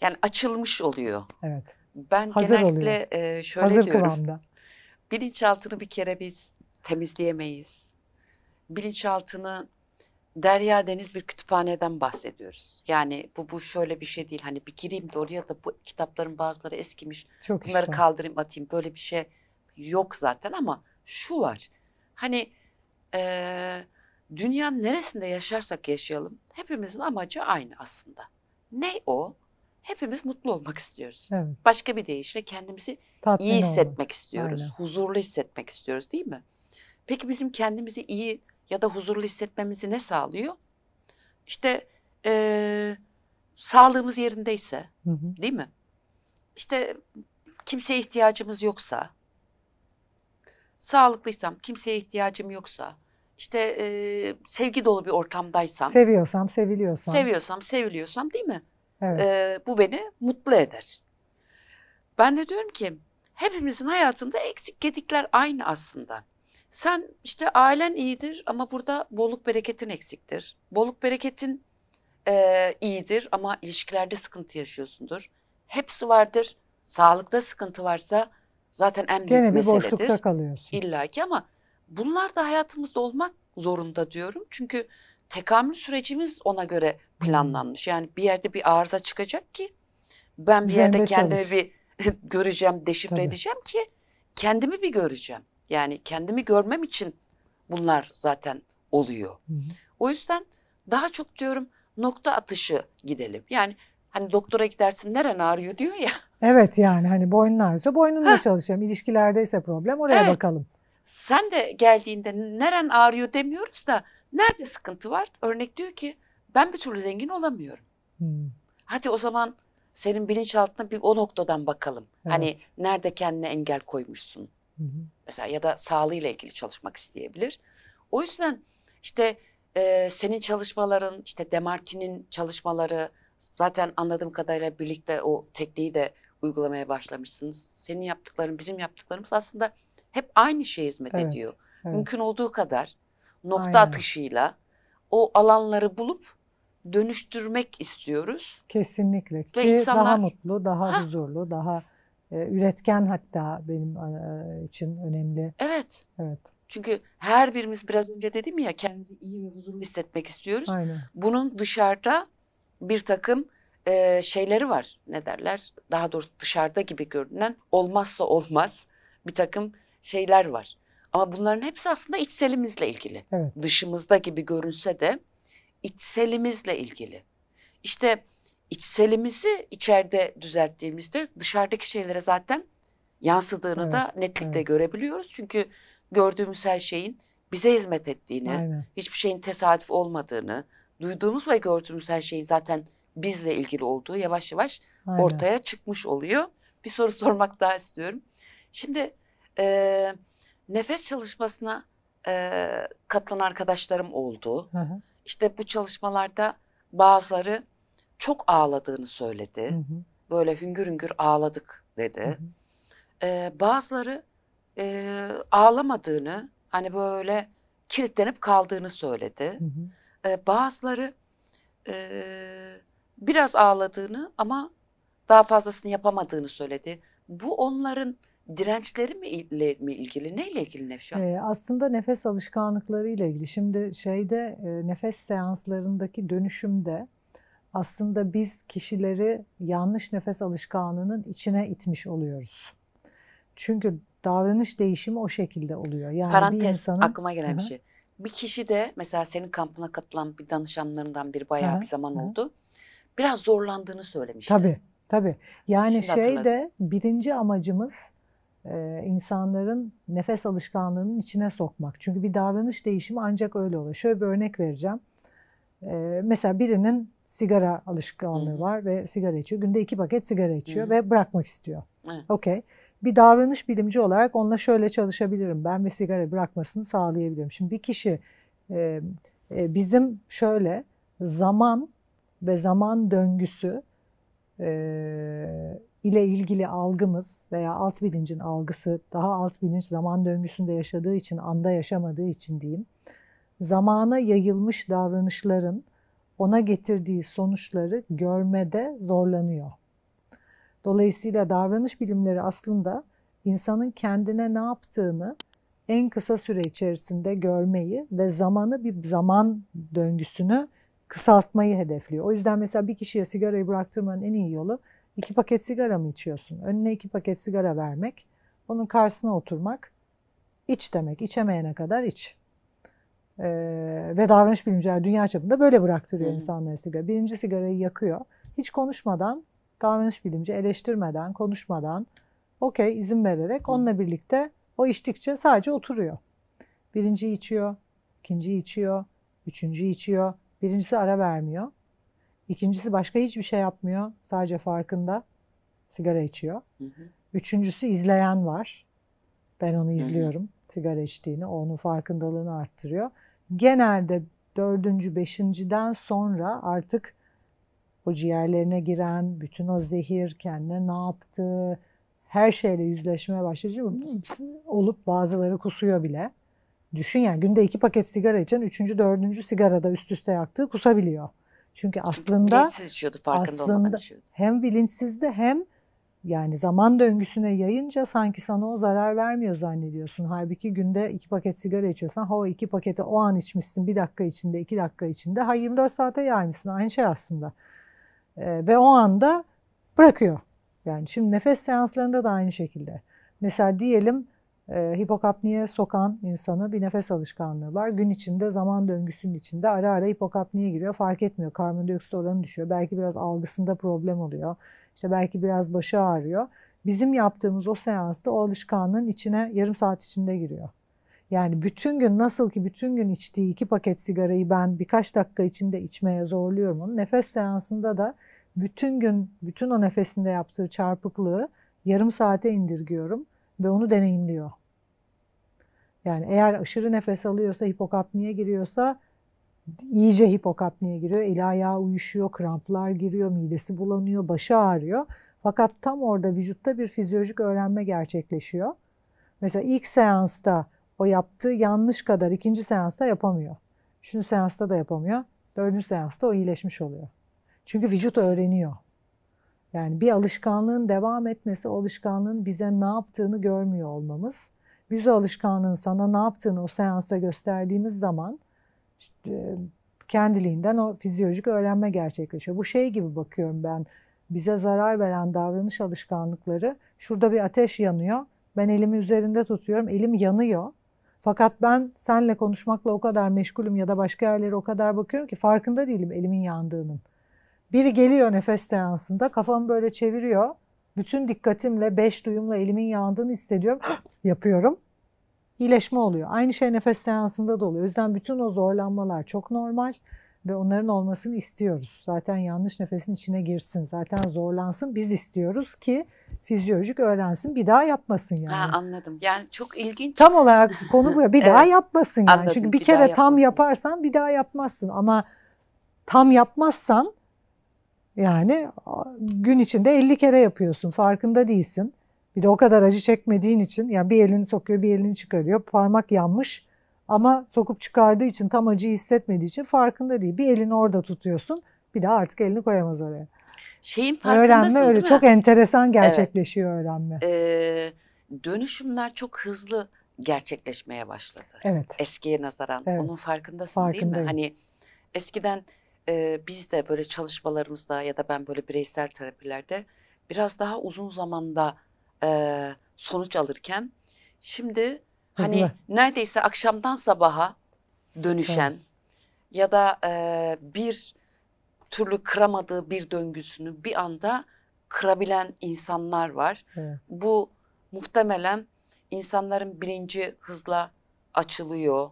Yani açılmış oluyor. Evet. Ben Hazır genellikle oluyor. E, şöyle Hazır diyorum. Kıvamda. Bilinçaltını bir kere biz temizleyemeyiz. Bilinçaltını derya deniz bir kütüphaneden bahsediyoruz. Yani bu bu şöyle bir şey değil. Hani bir gireyim de oraya da bu kitapların bazıları eskimiş. Çok Bunları işte. kaldırayım atayım. Böyle bir şey yok zaten ama şu var. Hani e, dünyanın neresinde yaşarsak yaşayalım hepimizin amacı aynı aslında. Ne o? Hepimiz mutlu olmak istiyoruz. Evet. Başka bir deyişle kendimizi Tatmin iyi hissetmek olur. istiyoruz. Aynen. Huzurlu hissetmek istiyoruz değil mi? Peki bizim kendimizi iyi ya da huzurlu hissetmemizi ne sağlıyor? İşte e, sağlığımız yerindeyse hı hı. değil mi? İşte kimseye ihtiyacımız yoksa sağlıklıysam, kimseye ihtiyacım yoksa, işte e, sevgi dolu bir ortamdaysam. Seviyorsam, seviliyorsam. Seviyorsam, seviliyorsam değil mi? Evet. E, bu beni mutlu eder. Ben de diyorum ki hepimizin hayatında eksik gedikler aynı aslında. Sen işte ailen iyidir ama burada bolluk bereketin eksiktir. Bolluk bereketin e, iyidir ama ilişkilerde sıkıntı yaşıyorsundur. Hepsi vardır. Sağlıkta sıkıntı varsa Zaten en büyük Gene bir meseledir. boşlukta kalıyorsun. İlla ki ama bunlar da hayatımızda olmak zorunda diyorum. Çünkü tekamül sürecimiz ona göre hmm. planlanmış. Yani bir yerde bir arıza çıkacak ki ben bir yerde kendimi bir göreceğim, deşifre Tabii. edeceğim ki kendimi bir göreceğim. Yani kendimi görmem için bunlar zaten oluyor. Hı hı. O yüzden daha çok diyorum nokta atışı gidelim. Yani Hani doktora gidersin neren ağrıyor diyor ya. Evet yani hani boynun ağrıyorsa boynunla ha. çalışalım. İlişkilerdeyse problem oraya evet. bakalım. Sen de geldiğinde neren ağrıyor demiyoruz da nerede sıkıntı var? Örnek diyor ki ben bir türlü zengin olamıyorum. Hmm. Hadi o zaman senin bilinçaltına bir o noktadan bakalım. Hani evet. Hani nerede kendine engel koymuşsun? Hı Mesela ya da sağlığıyla ilgili çalışmak isteyebilir. O yüzden işte e, senin çalışmaların, işte Demarti'nin çalışmaları, Zaten anladığım kadarıyla birlikte o tekniği de uygulamaya başlamışsınız. Senin yaptıkların, bizim yaptıklarımız aslında hep aynı şeye hizmet evet, ediyor. Evet. Mümkün olduğu kadar nokta Aynen. atışıyla o alanları bulup dönüştürmek istiyoruz. Kesinlikle. Ve Ki insanlar... daha mutlu, daha ha. huzurlu, daha e, üretken hatta benim e, için önemli. Evet. Evet. Çünkü her birimiz biraz önce dedim ya kendimizi iyi ve huzurlu hissetmek istiyoruz. Aynen. Bunun dışarıda bir takım e, şeyleri var ne derler daha doğrusu dışarıda gibi görünen olmazsa olmaz bir takım şeyler var. Ama bunların hepsi aslında içselimizle ilgili. Evet. Dışımızda gibi görünse de içselimizle ilgili. İşte içselimizi içeride düzelttiğimizde dışarıdaki şeylere zaten yansıdığını evet. da netlikle evet. görebiliyoruz. Çünkü gördüğümüz her şeyin bize hizmet ettiğini, Aynen. hiçbir şeyin tesadüf olmadığını, duyduğumuz ve gördüğümüz her şeyin zaten bizle ilgili olduğu yavaş yavaş Aynen. ortaya çıkmış oluyor. Bir soru sormak daha istiyorum. Şimdi e, nefes çalışmasına e, katılan arkadaşlarım oldu. Hı hı. İşte bu çalışmalarda bazıları çok ağladığını söyledi. Hı hı. Böyle hüngür hüngür ağladık dedi. Hı hı. Ee, bazıları e, ağlamadığını hani böyle kilitlenip kaldığını söyledi. Hı hı. E, bazıları e, biraz ağladığını ama daha fazlasını yapamadığını söyledi. Bu onların dirençleri mi ile mi ilgili? Neyle ilgili Nevşan? Ee, aslında nefes alışkanlıkları ile ilgili. Şimdi şeyde e, nefes seanslarındaki dönüşümde aslında biz kişileri yanlış nefes alışkanlığının içine itmiş oluyoruz. Çünkü davranış değişimi o şekilde oluyor. Yani Parantez bir insanın, aklıma gelen hı, bir şey bir kişi de mesela senin kampına katılan bir danışanlarından biri bayağı ha, bir zaman ha. oldu. Biraz zorlandığını söylemişti. Tabii tabii. Yani Şimdi şey hatırladım. de birinci amacımız e, insanların nefes alışkanlığının içine sokmak. Çünkü bir davranış değişimi ancak öyle olur. Şöyle bir örnek vereceğim. E, mesela birinin sigara alışkanlığı Hı. var ve sigara içiyor. Günde iki paket sigara içiyor Hı. ve bırakmak istiyor. Okey bir davranış bilimci olarak onunla şöyle çalışabilirim. Ben ve sigara bırakmasını sağlayabilirim. Şimdi bir kişi e, e, bizim şöyle zaman ve zaman döngüsü e, ile ilgili algımız veya alt bilincin algısı daha alt bilinç zaman döngüsünde yaşadığı için anda yaşamadığı için diyeyim zamana yayılmış davranışların ona getirdiği sonuçları görmede zorlanıyor. Dolayısıyla davranış bilimleri aslında insanın kendine ne yaptığını en kısa süre içerisinde görmeyi ve zamanı bir zaman döngüsünü kısaltmayı hedefliyor. O yüzden mesela bir kişiye sigarayı bıraktırmanın en iyi yolu iki paket sigara mı içiyorsun? Önüne iki paket sigara vermek, onun karşısına oturmak, iç demek, içemeyene kadar iç. Ee, ve davranış bilimciler dünya çapında böyle bıraktırıyor hmm. insanları sigara. Birinci sigarayı yakıyor. Hiç konuşmadan davranış bilimci eleştirmeden, konuşmadan okey izin vererek onunla birlikte o içtikçe sadece oturuyor. Birinci içiyor, ikinci içiyor, üçüncü içiyor. Birincisi ara vermiyor. İkincisi başka hiçbir şey yapmıyor. Sadece farkında sigara içiyor. Üçüncüsü izleyen var. Ben onu izliyorum. Sigara içtiğini, onun farkındalığını arttırıyor. Genelde dördüncü, beşinciden sonra artık o ciğerlerine giren bütün o zehir kendine ne yaptı? Her şeyle yüzleşmeye başlayacak olup bazıları kusuyor bile. Düşün yani günde iki paket sigara içen üçüncü, dördüncü sigarada üst üste yaktığı kusabiliyor. Çünkü aslında bilinçsiz içiyordu farkında aslında, içiyordu. Hem bilinçsizde hem yani zaman döngüsüne yayınca sanki sana o zarar vermiyor zannediyorsun. Halbuki günde iki paket sigara içiyorsan ha o iki paketi o an içmişsin bir dakika içinde iki dakika içinde ha 24 saate yaymışsın aynı şey aslında. Ee, ve o anda bırakıyor. Yani şimdi nefes seanslarında da aynı şekilde. Mesela diyelim e, hipokapniye sokan insanı bir nefes alışkanlığı var. Gün içinde zaman döngüsünün içinde ara ara hipokapniye giriyor. Fark etmiyor. Karbondioksit oranı düşüyor. Belki biraz algısında problem oluyor. İşte belki biraz başı ağrıyor. Bizim yaptığımız o seansta o alışkanlığın içine yarım saat içinde giriyor. Yani bütün gün nasıl ki bütün gün içtiği iki paket sigarayı ben birkaç dakika içinde içmeye zorluyorum onu. Nefes seansında da bütün gün bütün o nefesinde yaptığı çarpıklığı yarım saate indirgiyorum ve onu deneyimliyor. Yani eğer aşırı nefes alıyorsa, hipokapniye giriyorsa iyice hipokapniye giriyor. El ayağı uyuşuyor, kramplar giriyor, midesi bulanıyor, başı ağrıyor. Fakat tam orada vücutta bir fizyolojik öğrenme gerçekleşiyor. Mesela ilk seansta o yaptığı yanlış kadar ikinci seansta yapamıyor. Üçüncü seansta da yapamıyor. Dördüncü seansta o iyileşmiş oluyor. Çünkü vücut öğreniyor. Yani bir alışkanlığın devam etmesi o alışkanlığın bize ne yaptığını görmüyor olmamız. Biz o alışkanlığın sana ne yaptığını o seansta gösterdiğimiz zaman işte, kendiliğinden o fizyolojik öğrenme gerçekleşiyor. Bu şey gibi bakıyorum ben bize zarar veren davranış alışkanlıkları şurada bir ateş yanıyor. Ben elimi üzerinde tutuyorum. Elim yanıyor. Fakat ben senle konuşmakla o kadar meşgulüm ya da başka yerlere o kadar bakıyorum ki farkında değilim elimin yandığının. Biri geliyor nefes seansında kafamı böyle çeviriyor. Bütün dikkatimle, beş duyumla elimin yandığını hissediyorum. yapıyorum. İyileşme oluyor. Aynı şey nefes seansında da oluyor. O yüzden bütün o zorlanmalar çok normal ve onların olmasını istiyoruz. Zaten yanlış nefesin içine girsin, zaten zorlansın. Biz istiyoruz ki fizyolojik öğrensin, bir daha yapmasın yani. Ha, anladım. Yani çok ilginç. Tam olarak konu bu. ya Bir evet. daha yapmasın yani. Anladım, Çünkü bir, bir kere tam yaparsan bir daha yapmazsın ama tam yapmazsan yani gün içinde 50 kere yapıyorsun. Farkında değilsin. Bir de o kadar acı çekmediğin için yani bir elini sokuyor, bir elini çıkarıyor. Parmak yanmış ama sokup çıkardığı için tam acıyı hissetmediği için farkında değil. Bir elini orada tutuyorsun. Bir daha artık elini koyamaz oraya. Şeyin farkındasın öğrenme öyle mi? çok enteresan gerçekleşiyor evet. öğrenme. Ee, dönüşümler çok hızlı gerçekleşmeye başladı. Evet. Eskiye nazaran. Evet. Onun farkındasın Farkındayım. değil mi? Hani eskiden e, biz de böyle çalışmalarımızda ya da ben böyle bireysel terapilerde biraz daha uzun zamanda e, sonuç alırken şimdi aslında. Hani neredeyse akşamdan sabaha dönüşen evet. ya da e, bir türlü kıramadığı bir döngüsünü bir anda kırabilen insanlar var. Evet. Bu muhtemelen insanların bilinci hızla açılıyor.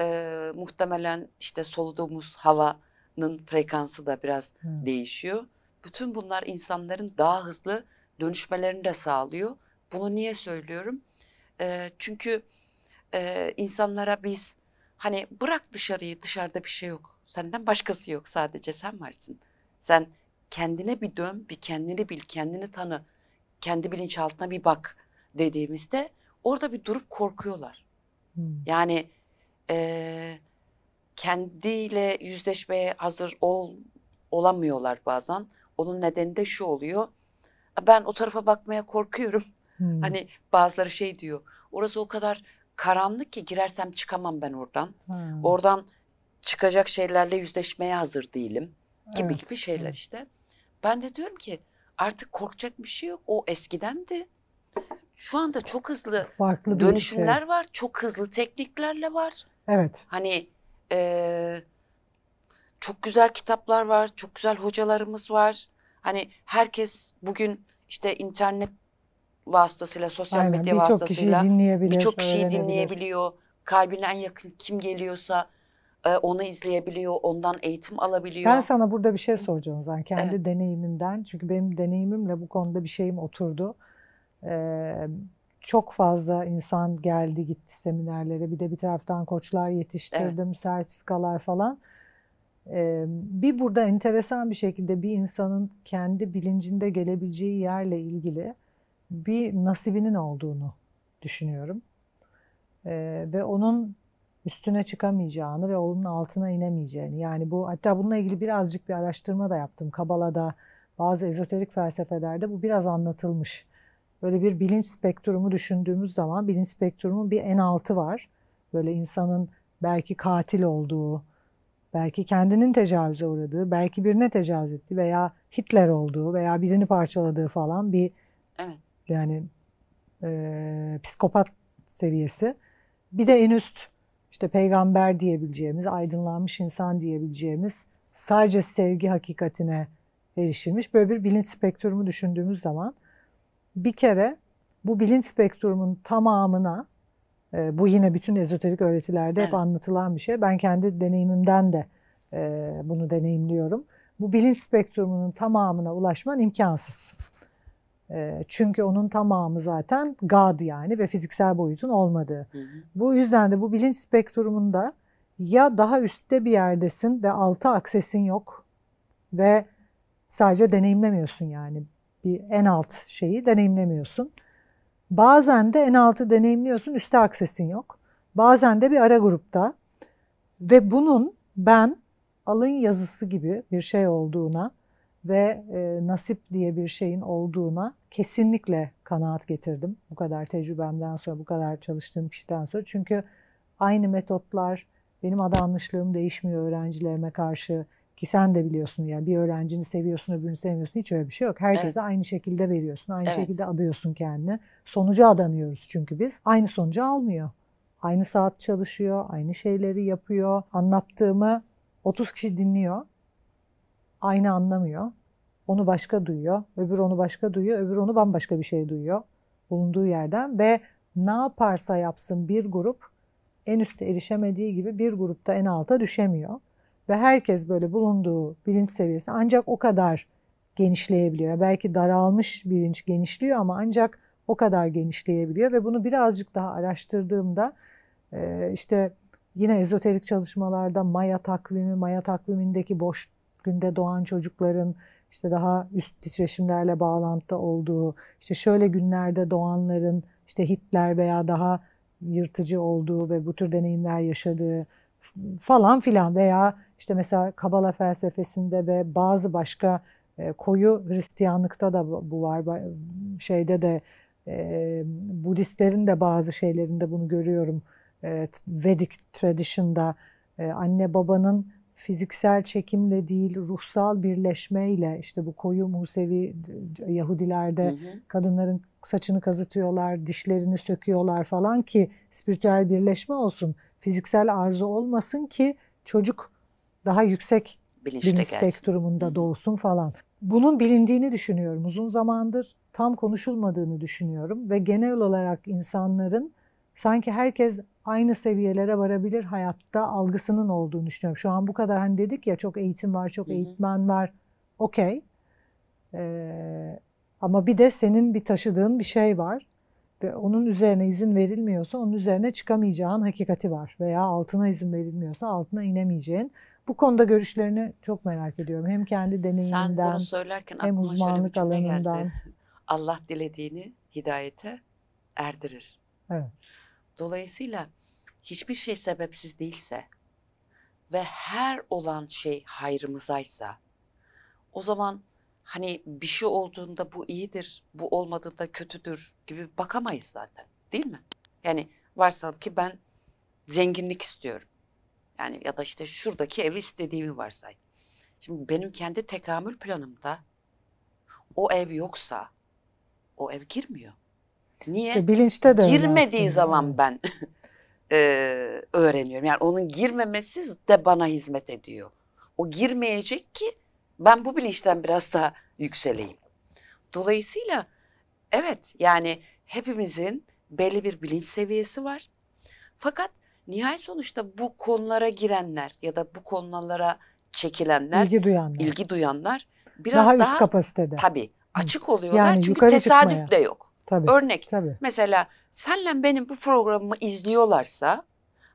E, muhtemelen işte soluduğumuz havanın frekansı da biraz evet. değişiyor. Bütün bunlar insanların daha hızlı dönüşmelerini de sağlıyor. Bunu niye söylüyorum? E, çünkü e, insanlara biz hani bırak dışarıyı dışarıda bir şey yok. Senden başkası yok sadece sen varsın. Sen kendine bir dön, bir kendini bil, kendini tanı, kendi bilinçaltına bir bak dediğimizde orada bir durup korkuyorlar. Hmm. Yani e, kendiyle yüzleşmeye hazır ol, olamıyorlar bazen. Onun nedeni de şu oluyor. Ben o tarafa bakmaya korkuyorum. Hmm. Hani bazıları şey diyor. Orası o kadar karanlık ki girersem çıkamam ben oradan. Hmm. Oradan çıkacak şeylerle yüzleşmeye hazır değilim gibi evet. gibi şeyler işte. Ben de diyorum ki artık korkacak bir şey yok. O eskiden de şu anda çok hızlı Farklı dönüşümler şey. var. Çok hızlı tekniklerle var. Evet. Hani e, çok güzel kitaplar var. Çok güzel hocalarımız var. Hani herkes bugün işte internet vasıtasıyla, sosyal Aynen, medya bir vasıtasıyla birçok kişiyi dinleyebiliyor. Kalbine en yakın kim geliyorsa e, onu izleyebiliyor, ondan eğitim alabiliyor. Ben sana burada bir şey soracağım zaten kendi evet. deneyimimden. Çünkü benim deneyimimle bu konuda bir şeyim oturdu. Ee, çok fazla insan geldi gitti seminerlere. Bir de bir taraftan koçlar yetiştirdim, evet. sertifikalar falan. Ee, bir burada enteresan bir şekilde bir insanın kendi bilincinde gelebileceği yerle ilgili bir nasibinin olduğunu düşünüyorum. Ee, ve onun üstüne çıkamayacağını ve onun altına inemeyeceğini. Yani bu hatta bununla ilgili birazcık bir araştırma da yaptım. Kabala'da bazı ezoterik felsefelerde bu biraz anlatılmış. Böyle bir bilinç spektrumu düşündüğümüz zaman bilinç spektrumunun bir en altı var. Böyle insanın belki katil olduğu, belki kendinin tecavüze uğradığı, belki birine tecavüz ettiği veya Hitler olduğu veya birini parçaladığı falan bir evet. Yani e, psikopat seviyesi. Bir de en üst işte peygamber diyebileceğimiz, aydınlanmış insan diyebileceğimiz sadece sevgi hakikatine erişilmiş böyle bir bilinç spektrumu düşündüğümüz zaman bir kere bu bilinç spektrumun tamamına e, bu yine bütün ezoterik öğretilerde evet. hep anlatılan bir şey. Ben kendi deneyimimden de e, bunu deneyimliyorum. Bu bilinç spektrumunun tamamına ulaşman imkansız. Çünkü onun tamamı zaten GAD yani ve fiziksel boyutun olmadığı. Hı hı. Bu yüzden de bu bilinç spektrumunda ya daha üstte bir yerdesin ve altı aksesin yok ve sadece deneyimlemiyorsun yani bir en alt şeyi deneyimlemiyorsun. Bazen de en altı deneyimliyorsun, üstte aksesin yok. Bazen de bir ara grupta ve bunun ben alın yazısı gibi bir şey olduğuna ve e, nasip diye bir şeyin olduğuna kesinlikle kanaat getirdim. Bu kadar tecrübemden sonra, bu kadar çalıştığım kişiden sonra. Çünkü aynı metotlar, benim adanmışlığım değişmiyor öğrencilerime karşı ki sen de biliyorsun yani bir öğrencini seviyorsun öbürünü sevmiyorsun hiç öyle bir şey yok. Herkese evet. aynı şekilde veriyorsun, aynı evet. şekilde adıyorsun kendini. Sonuca adanıyoruz çünkü biz. Aynı sonucu almıyor. Aynı saat çalışıyor, aynı şeyleri yapıyor. Anlattığımı 30 kişi dinliyor aynı anlamıyor. Onu başka duyuyor, öbür onu başka duyuyor, öbür onu bambaşka bir şey duyuyor bulunduğu yerden ve ne yaparsa yapsın bir grup en üste erişemediği gibi bir grupta en alta düşemiyor. Ve herkes böyle bulunduğu bilinç seviyesi ancak o kadar genişleyebiliyor. Belki daralmış bilinç genişliyor ama ancak o kadar genişleyebiliyor ve bunu birazcık daha araştırdığımda işte yine ezoterik çalışmalarda Maya takvimi, Maya takvimindeki boş günde doğan çocukların işte daha üst titreşimlerle bağlantı olduğu, işte şöyle günlerde doğanların işte Hitler veya daha yırtıcı olduğu ve bu tür deneyimler yaşadığı falan filan veya işte mesela Kabala felsefesinde ve bazı başka e, koyu Hristiyanlıkta da bu var. Şeyde de e, Budistlerin de bazı şeylerinde bunu görüyorum. E, Vedic tradition'da anne babanın fiziksel çekimle değil ruhsal birleşmeyle işte bu koyu Musevi e, Yahudilerde hı hı. kadınların saçını kazıtıyorlar, dişlerini söküyorlar falan ki spiritüel birleşme olsun. Fiziksel arzu olmasın ki çocuk daha yüksek bilinç spektrumunda doğsun falan. Bunun bilindiğini düşünüyorum. Uzun zamandır tam konuşulmadığını düşünüyorum ve genel olarak insanların sanki herkes aynı seviyelere varabilir hayatta algısının olduğunu düşünüyorum. Şu an bu kadar hani dedik ya çok eğitim var, çok hı eğitmen var. Okey. Ee, ama bir de senin bir taşıdığın bir şey var ve onun üzerine izin verilmiyorsa onun üzerine çıkamayacağın hakikati var veya altına izin verilmiyorsa altına inemeyeceğin. Bu konuda görüşlerini çok merak ediyorum. Hem kendi deneyiminden hem uzmanlık alanından. Geldi. Allah dilediğini hidayete erdirir. Evet. Dolayısıyla hiçbir şey sebepsiz değilse ve her olan şey hayrımızaysa o zaman hani bir şey olduğunda bu iyidir, bu olmadığında kötüdür gibi bakamayız zaten değil mi? Yani varsayalım ki ben zenginlik istiyorum. Yani ya da işte şuradaki evi istediğimi varsay. Şimdi benim kendi tekamül planımda o ev yoksa o ev girmiyor. Niye? İşte bilinçte de Girmediği zaman ben e, öğreniyorum. Yani onun girmemesi de bana hizmet ediyor. O girmeyecek ki ben bu bilinçten biraz daha yükseleyim. Dolayısıyla evet yani hepimizin belli bir bilinç seviyesi var. Fakat nihayet sonuçta bu konulara girenler ya da bu konulara çekilenler, ilgi duyanlar, ilgi duyanlar biraz daha, üst daha üst kapasitede. Tabii açık oluyorlar yani çünkü tesadüf çıkmaya. de yok. Tabii, Örnek tabii. mesela senle benim bu programımı izliyorlarsa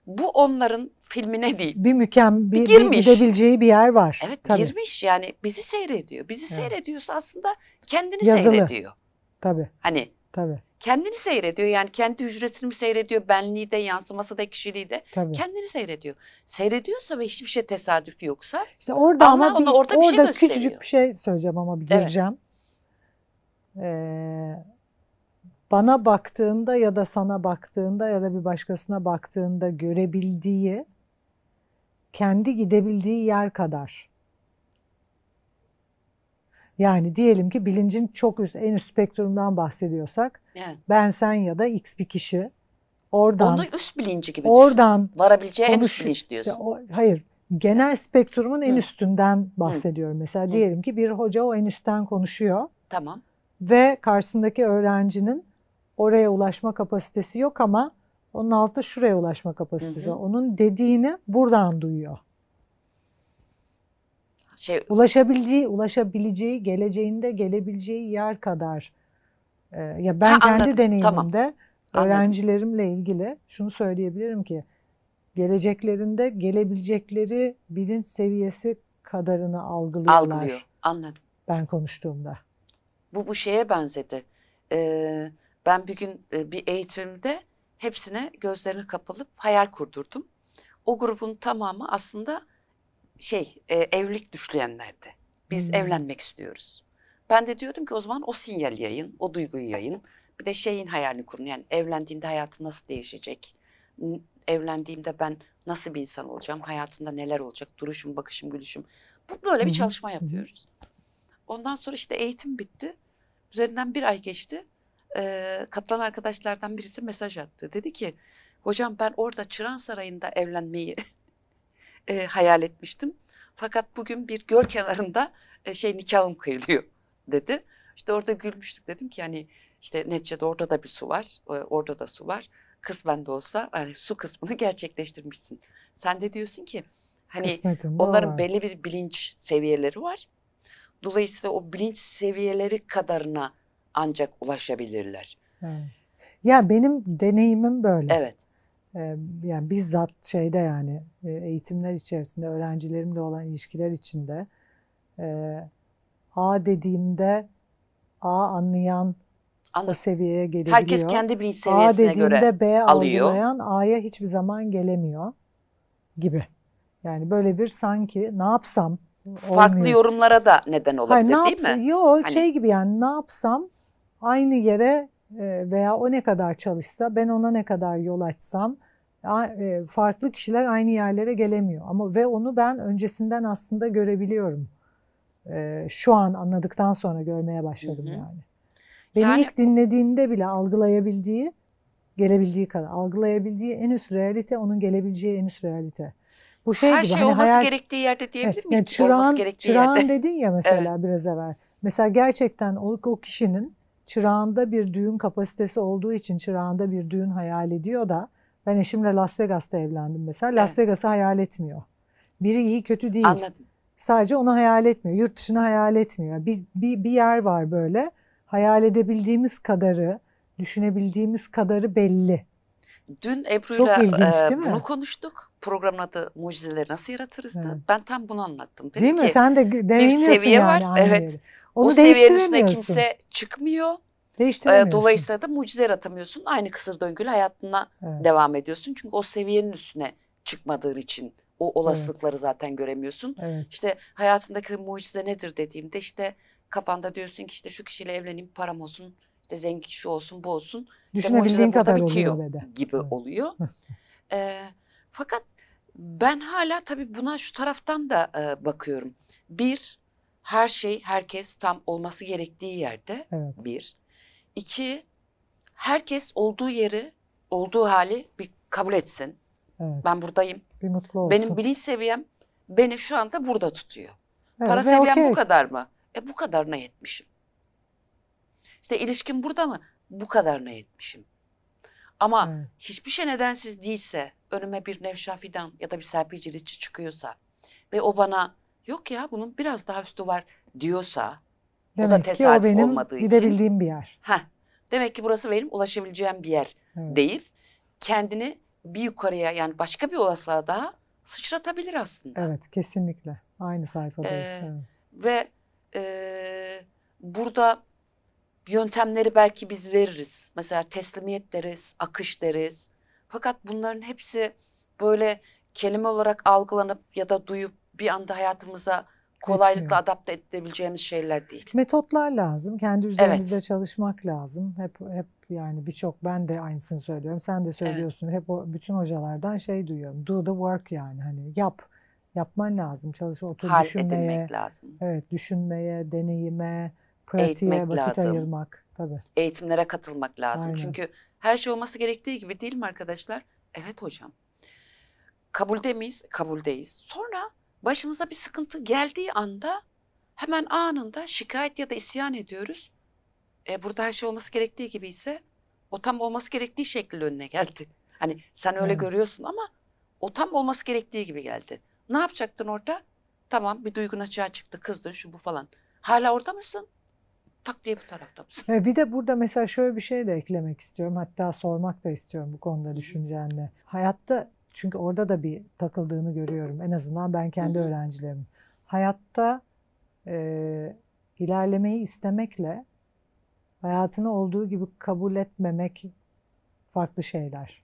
bu onların filmine değil. Bir mükemmel bir, bir gidebileceği bir yer var. Evet tabii. girmiş yani bizi seyrediyor. Bizi evet. seyrediyorsa aslında kendini Yazılı. seyrediyor. Tabii. Hani tabii. kendini seyrediyor yani kendi hücresini seyrediyor benliği de yansıması da kişiliği de tabii. kendini seyrediyor. Seyrediyorsa ve hiçbir şey tesadüf yoksa. İşte orada ama bir, orada, bir şey orada şey küçücük bir şey söyleyeceğim ama bir gireceğim. Evet. Ee, bana baktığında ya da sana baktığında ya da bir başkasına baktığında görebildiği kendi gidebildiği yer kadar. Yani diyelim ki bilincin çok üst, en üst spektrumdan bahsediyorsak evet. ben sen ya da x bir kişi oradan Onu üst bilinci gibi oradan düşün. varabileceği konuş, en üst bilinç diyorsun. Işte, o, hayır genel evet. spektrumun en üstünden bahsediyorum. Hı. Mesela Hı. diyelim ki bir hoca o en üstten konuşuyor. Tamam. Ve karşısındaki öğrencinin oraya ulaşma kapasitesi yok ama onun altı şuraya ulaşma kapasitesi. Hı hı. Onun dediğini buradan duyuyor. Şey, ulaşabildiği, ulaşabileceği, geleceğinde gelebileceği yer kadar. Ee, ya ben ha, kendi deneyimimde tamam. öğrencilerimle ilgili şunu söyleyebilirim ki geleceklerinde gelebilecekleri bilinç seviyesi kadarını algılıyorlar. Algılıyor. Anladım. Ben konuştuğumda. Bu bu şeye benzedi. Ee, ben bir gün e, bir eğitimde hepsine gözlerini kapalıp hayal kurdurdum. O grubun tamamı aslında şey e, evlilik düşleyenlerdi. Biz hmm. evlenmek istiyoruz. Ben de diyordum ki o zaman o sinyal yayın, o duyguyu yayın. Bir de şeyin hayalini kurun yani evlendiğinde hayatım nasıl değişecek? Evlendiğimde ben nasıl bir insan olacağım? Hayatımda neler olacak? Duruşum, bakışım, gülüşüm. Bu böyle bir çalışma yapıyoruz. Ondan sonra işte eğitim bitti. Üzerinden bir ay geçti e, katılan arkadaşlardan birisi mesaj attı. Dedi ki hocam ben orada Çıran Sarayı'nda evlenmeyi e, hayal etmiştim. Fakat bugün bir göl kenarında e, şey nikahım kıyılıyor dedi. İşte orada gülmüştük dedim ki yani işte neticede orada da bir su var, orada da su var. Kısmen de olsa yani su kısmını gerçekleştirmişsin. Sen de diyorsun ki hani Kısmetim, onların belli bir bilinç seviyeleri var. Dolayısıyla o bilinç seviyeleri kadarına ancak ulaşabilirler. Evet. Ya benim deneyimim böyle. Evet. Ee, yani bizzat şeyde yani e, eğitimler içerisinde öğrencilerimle olan ilişkiler içinde e, A dediğimde A anlayan Anladım. o seviyeye gelebiliyor. Herkes kendi bir seviyesine A dediğimde göre B alıyor. algılayan A'ya hiçbir zaman gelemiyor gibi. Yani böyle bir sanki ne yapsam Farklı yorumlara da neden olabilir Hayır, ne değil yapsam, mi? Yok hani... şey gibi yani ne yapsam aynı yere e, veya o ne kadar çalışsa ben ona ne kadar yol açsam e, farklı kişiler aynı yerlere gelemiyor ama ve onu ben öncesinden aslında görebiliyorum. E, şu an anladıktan sonra görmeye başladım hı hı. yani. Beni yani... ilk dinlediğinde bile algılayabildiği, gelebildiği kadar algılayabildiği en üst realite onun gelebileceği en üst realite. Bu şey Her gibi, şey hani olması hayal... gerektiği yerde diyebilir evet, miyiz? Yani çırağın, çırağın yerde. dedin ya mesela evet. biraz evvel. Mesela gerçekten o, o kişinin çırağında bir düğün kapasitesi olduğu için çırağında bir düğün hayal ediyor da ben eşimle Las Vegas'ta evlendim mesela. Las evet. Vegas'ı hayal etmiyor. Biri iyi kötü değil. Anladım. Sadece onu hayal etmiyor. Yurt dışını hayal etmiyor. Bir, bir, bir yer var böyle. Hayal edebildiğimiz kadarı, düşünebildiğimiz kadarı belli. Dün Ebru'yla e, bunu konuştuk. Programın adı Mucizeleri Nasıl Yaratırız'dı. Evet. Ben tam bunu anlattım. Dedim değil ki, mi? Sen de deneyimliyorsun bir seviye yani. Var. Aynı evet. Onu o seviyenin üstüne kimse çıkmıyor. Değiştiremiyorsun. Dolayısıyla da mucize yaratamıyorsun. Aynı kısır döngülü hayatına evet. devam ediyorsun. Çünkü o seviyenin üstüne çıkmadığın için o olasılıkları evet. zaten göremiyorsun. Evet. İşte hayatındaki mucize nedir dediğimde işte kafanda diyorsun ki işte şu kişiyle evleneyim param olsun, işte zengin şu olsun bu olsun. Düşünebildiğin kadar oluyor de. gibi oluyor. e, fakat ben hala tabii buna şu taraftan da e, bakıyorum. Bir, her şey, herkes tam olması gerektiği yerde. Evet. Bir. İki, herkes olduğu yeri, olduğu hali bir kabul etsin. Evet. Ben buradayım. Bir mutlu olsun. Benim bilinç seviyem beni şu anda burada tutuyor. Evet, Para seviyem okay. bu kadar mı? E bu kadarına yetmişim. İşte ilişkin burada mı? bu kadarına yetmişim. Ama evet. hiçbir şey nedensiz değilse, önüme bir Nevşah Fidan ya da bir Serpil Ciritçi çıkıyorsa ve o bana yok ya bunun biraz daha üstü var diyorsa demek o da tesadüf ki o benim olmadığı gidebildiğim bir yer. Heh, demek ki burası benim ulaşabileceğim bir yer evet. deyip kendini bir yukarıya yani başka bir olasılığa daha sıçratabilir aslında. Evet kesinlikle aynı sayfadayız. Ee, Ve e, burada yöntemleri belki biz veririz. Mesela teslimiyet deriz, akış deriz. Fakat bunların hepsi böyle kelime olarak algılanıp ya da duyup bir anda hayatımıza kolaylıkla Geçmiyor. adapte edebileceğimiz şeyler değil. Metotlar lazım. Kendi üzerimizde evet. çalışmak lazım. Hep hep yani birçok ben de aynısını söylüyorum. Sen de söylüyorsun. Evet. Hep o bütün hocalardan şey duyuyorum. Do the work yani hani yap. Yapman lazım. Çalış otur Hal düşünmeye. Hal lazım. Evet, düşünmeye, deneyime, Pratiğe eğitmek vakit lazım. ayırmak. Tabii. Eğitimlere katılmak lazım. Aynen. Çünkü her şey olması gerektiği gibi değil mi arkadaşlar? Evet hocam. Kabulde miyiz? Kabuldeyiz. Sonra başımıza bir sıkıntı geldiği anda hemen anında şikayet ya da isyan ediyoruz. E, burada her şey olması gerektiği gibi ise o tam olması gerektiği şekilde önüne geldi. Hani sen öyle hmm. görüyorsun ama o tam olması gerektiği gibi geldi. Ne yapacaktın orada? Tamam bir duygun açığa çıktı kızdın şu bu falan. Hala orada mısın? tak diye bu tarafta mısın? E, bir de burada mesela şöyle bir şey de eklemek istiyorum. Hatta sormak da istiyorum bu konuda düşüncenle. Hayatta çünkü orada da bir takıldığını görüyorum. En azından ben kendi Hı-hı. öğrencilerim. Hayatta e, ilerlemeyi istemekle hayatını olduğu gibi kabul etmemek farklı şeyler.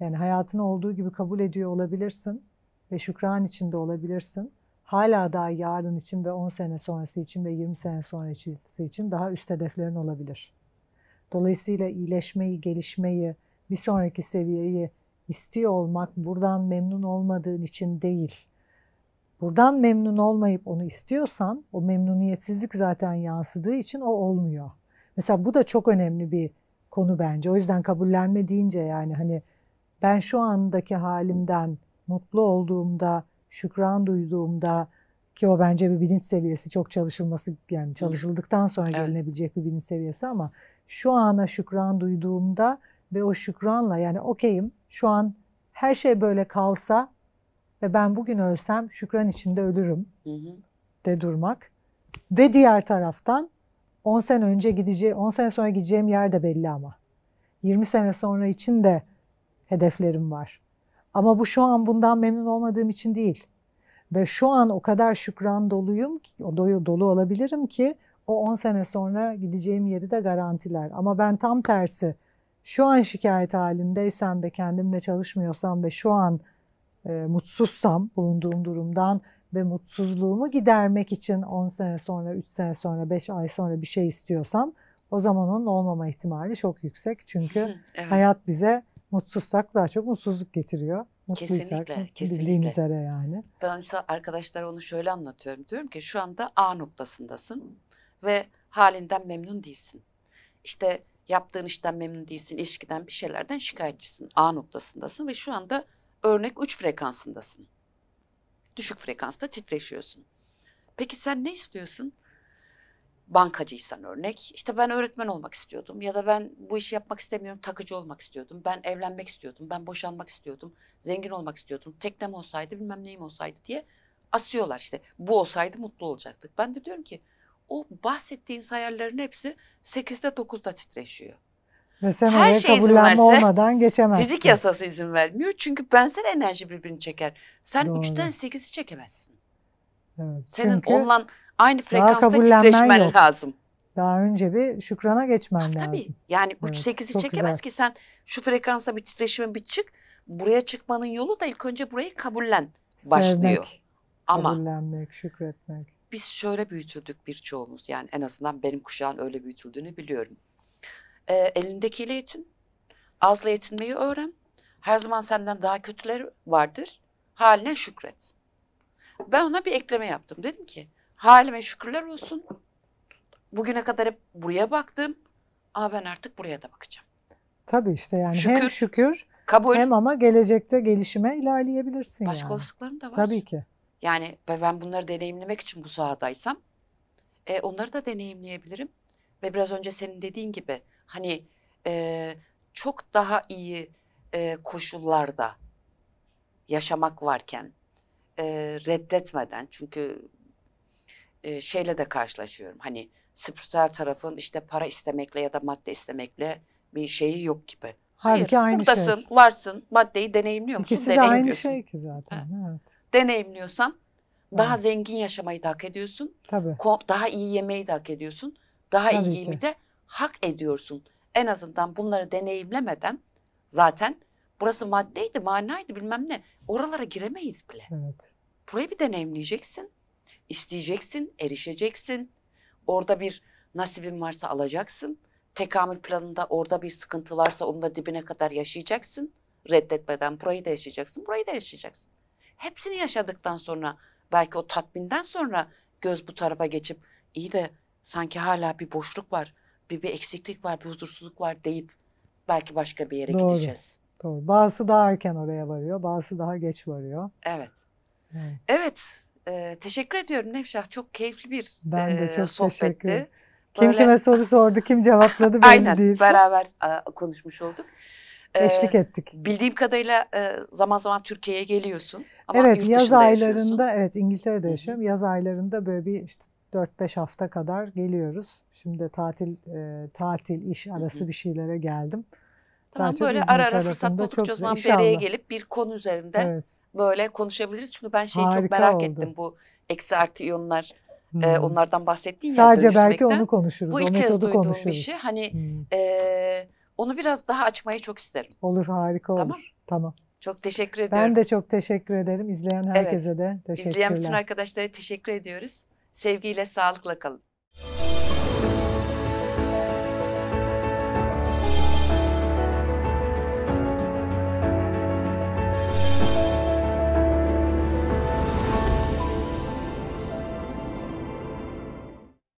Yani hayatını olduğu gibi kabul ediyor olabilirsin ve şükran içinde olabilirsin hala daha yarın için ve 10 sene sonrası için ve 20 sene sonrası için daha üst hedeflerin olabilir. Dolayısıyla iyileşmeyi, gelişmeyi, bir sonraki seviyeyi istiyor olmak buradan memnun olmadığın için değil. Buradan memnun olmayıp onu istiyorsan o memnuniyetsizlik zaten yansıdığı için o olmuyor. Mesela bu da çok önemli bir konu bence. O yüzden kabullenme deyince yani hani ben şu andaki halimden mutlu olduğumda şükran duyduğumda ki o bence bir bilinç seviyesi çok çalışılması yani çalışıldıktan sonra evet. gelinebilecek bir bilinç seviyesi ama şu ana şükran duyduğumda ve o şükranla yani okeyim şu an her şey böyle kalsa ve ben bugün ölsem şükran içinde ölürüm hı hı. de durmak ve diğer taraftan 10 sene önce gideceğim 10 sene sonra gideceğim yer de belli ama 20 sene sonra için de hedeflerim var. Ama bu şu an bundan memnun olmadığım için değil. Ve şu an o kadar şükran doluyum ki, dolu, dolu olabilirim ki o 10 sene sonra gideceğim yeri de garantiler. Ama ben tam tersi şu an şikayet halindeysem ve kendimle çalışmıyorsam ve şu an e, mutsuzsam bulunduğum durumdan ve mutsuzluğumu gidermek için 10 sene sonra, 3 sene sonra, 5 ay sonra bir şey istiyorsam o zaman onun olmama ihtimali çok yüksek. Çünkü evet. hayat bize mutsuzsak daha çok mutsuzluk getiriyor. Mutluysak, kesinlikle, kesinlikle. Bildiğin yani. Ben arkadaşlar onu şöyle anlatıyorum. Diyorum ki şu anda A noktasındasın ve halinden memnun değilsin. İşte yaptığın işten memnun değilsin, ilişkiden bir şeylerden şikayetçisin. A noktasındasın ve şu anda örnek 3 frekansındasın. Düşük frekansta titreşiyorsun. Peki sen ne istiyorsun? bankacıysan örnek işte ben öğretmen olmak istiyordum ya da ben bu işi yapmak istemiyorum takıcı olmak istiyordum. Ben evlenmek istiyordum, ben boşanmak istiyordum, zengin olmak istiyordum, teknem olsaydı bilmem neyim olsaydı diye asıyorlar işte. Bu olsaydı mutlu olacaktık. Ben de diyorum ki o bahsettiğin hayallerin hepsi 8'de 9'da titreşiyor. Ve sen Her şey kabullenme verse, olmadan geçemezsin. Fizik yasası izin vermiyor. Çünkü benzer enerji birbirini çeker. Sen Doğru. 3'ten 8'i çekemezsin. Evet, Senin çünkü... onunla aynı frekansta titreşmen yok. lazım. Daha önce bir şükrana geçmem Tabii, lazım. Tabii yani uç evet, 8'i çekemez güzel. ki sen şu frekansa bir titreşime bir çık. Buraya çıkmanın yolu da ilk önce burayı kabullen başlıyor. Sevmek, Ama kabullenmek, şükretmek. Biz şöyle büyütüldük birçoğumuz. Yani en azından benim kuşağın öyle büyütüldüğünü biliyorum. Ee, elindekiyle yetin. Azla yetinmeyi öğren. Her zaman senden daha kötüler vardır. Haline şükret. Ben ona bir ekleme yaptım. Dedim ki Halime şükürler olsun. Bugüne kadar hep buraya baktım. Ama ben artık buraya da bakacağım. Tabii işte yani şükür, hem şükür kabul. hem ama gelecekte gelişime ilerleyebilirsin. Başka yani. olasılıklarım da var. Tabii ki. Yani ben bunları deneyimlemek için bu sahadaysam e, onları da deneyimleyebilirim. Ve biraz önce senin dediğin gibi hani e, çok daha iyi e, koşullarda yaşamak varken e, reddetmeden çünkü e, şeyle de karşılaşıyorum. Hani spiritüel tarafın işte para istemekle ya da madde istemekle bir şeyi yok gibi. Halbuki Hayır, aynı şey. buradasın, şey. varsın, maddeyi deneyimliyor musun? İkisi de aynı şey ki zaten. Evet. Deneyimliyorsan daha ha. zengin yaşamayı da hak ediyorsun. Tabii. Daha iyi yemeği de hak ediyorsun. Daha Tabii iyi giyimi de hak ediyorsun. En azından bunları deneyimlemeden zaten burası maddeydi, manaydı bilmem ne. Oralara giremeyiz bile. Evet. Burayı bir deneyimleyeceksin. İsteyeceksin, erişeceksin. Orada bir nasibin varsa alacaksın. Tekamül planında orada bir sıkıntı varsa onu da dibine kadar yaşayacaksın. Reddetmeden burayı da yaşayacaksın, burayı da yaşayacaksın. Hepsini yaşadıktan sonra belki o tatminden sonra göz bu tarafa geçip iyi de sanki hala bir boşluk var, bir, bir eksiklik var, bir huzursuzluk var deyip belki başka bir yere Doğru. gideceğiz. Doğru. Bazısı daha erken oraya varıyor, bazısı daha geç varıyor. Evet. Evet. evet. E, teşekkür ediyorum Nevşah. Çok keyifli bir Ben de çok sohbetti. teşekkür Böyle... Kim kime soru sordu, kim cevapladı belli Aynen, değil. beraber konuşmuş olduk. Eşlik ettik. Bildiğim kadarıyla zaman zaman Türkiye'ye geliyorsun. Ama evet, yaz aylarında evet İngiltere'de yaşıyorum. Yaz aylarında böyle bir işte 4-5 hafta kadar geliyoruz. Şimdi tatil tatil iş arası bir şeylere geldim. Tamam Daha böyle ara ara fırsat buldukça o zaman Bere'ye gelip bir konu üzerinde evet böyle konuşabiliriz. Çünkü ben şeyi Harika çok merak oldu. ettim bu eksi artı iyonlar. E, hmm. E, onlardan bahsettiğin Sadece belki onu konuşuruz. Bu ilk o kez metodu duyduğum konuşuruz. bir şey. Hani hmm. e, onu biraz daha açmayı çok isterim. Olur harika olur. Tamam. tamam. Çok teşekkür ediyorum. Ben de çok teşekkür ederim. İzleyen herkese evet. de teşekkürler. İzleyen bütün arkadaşlara teşekkür ediyoruz. Sevgiyle, sağlıkla kalın.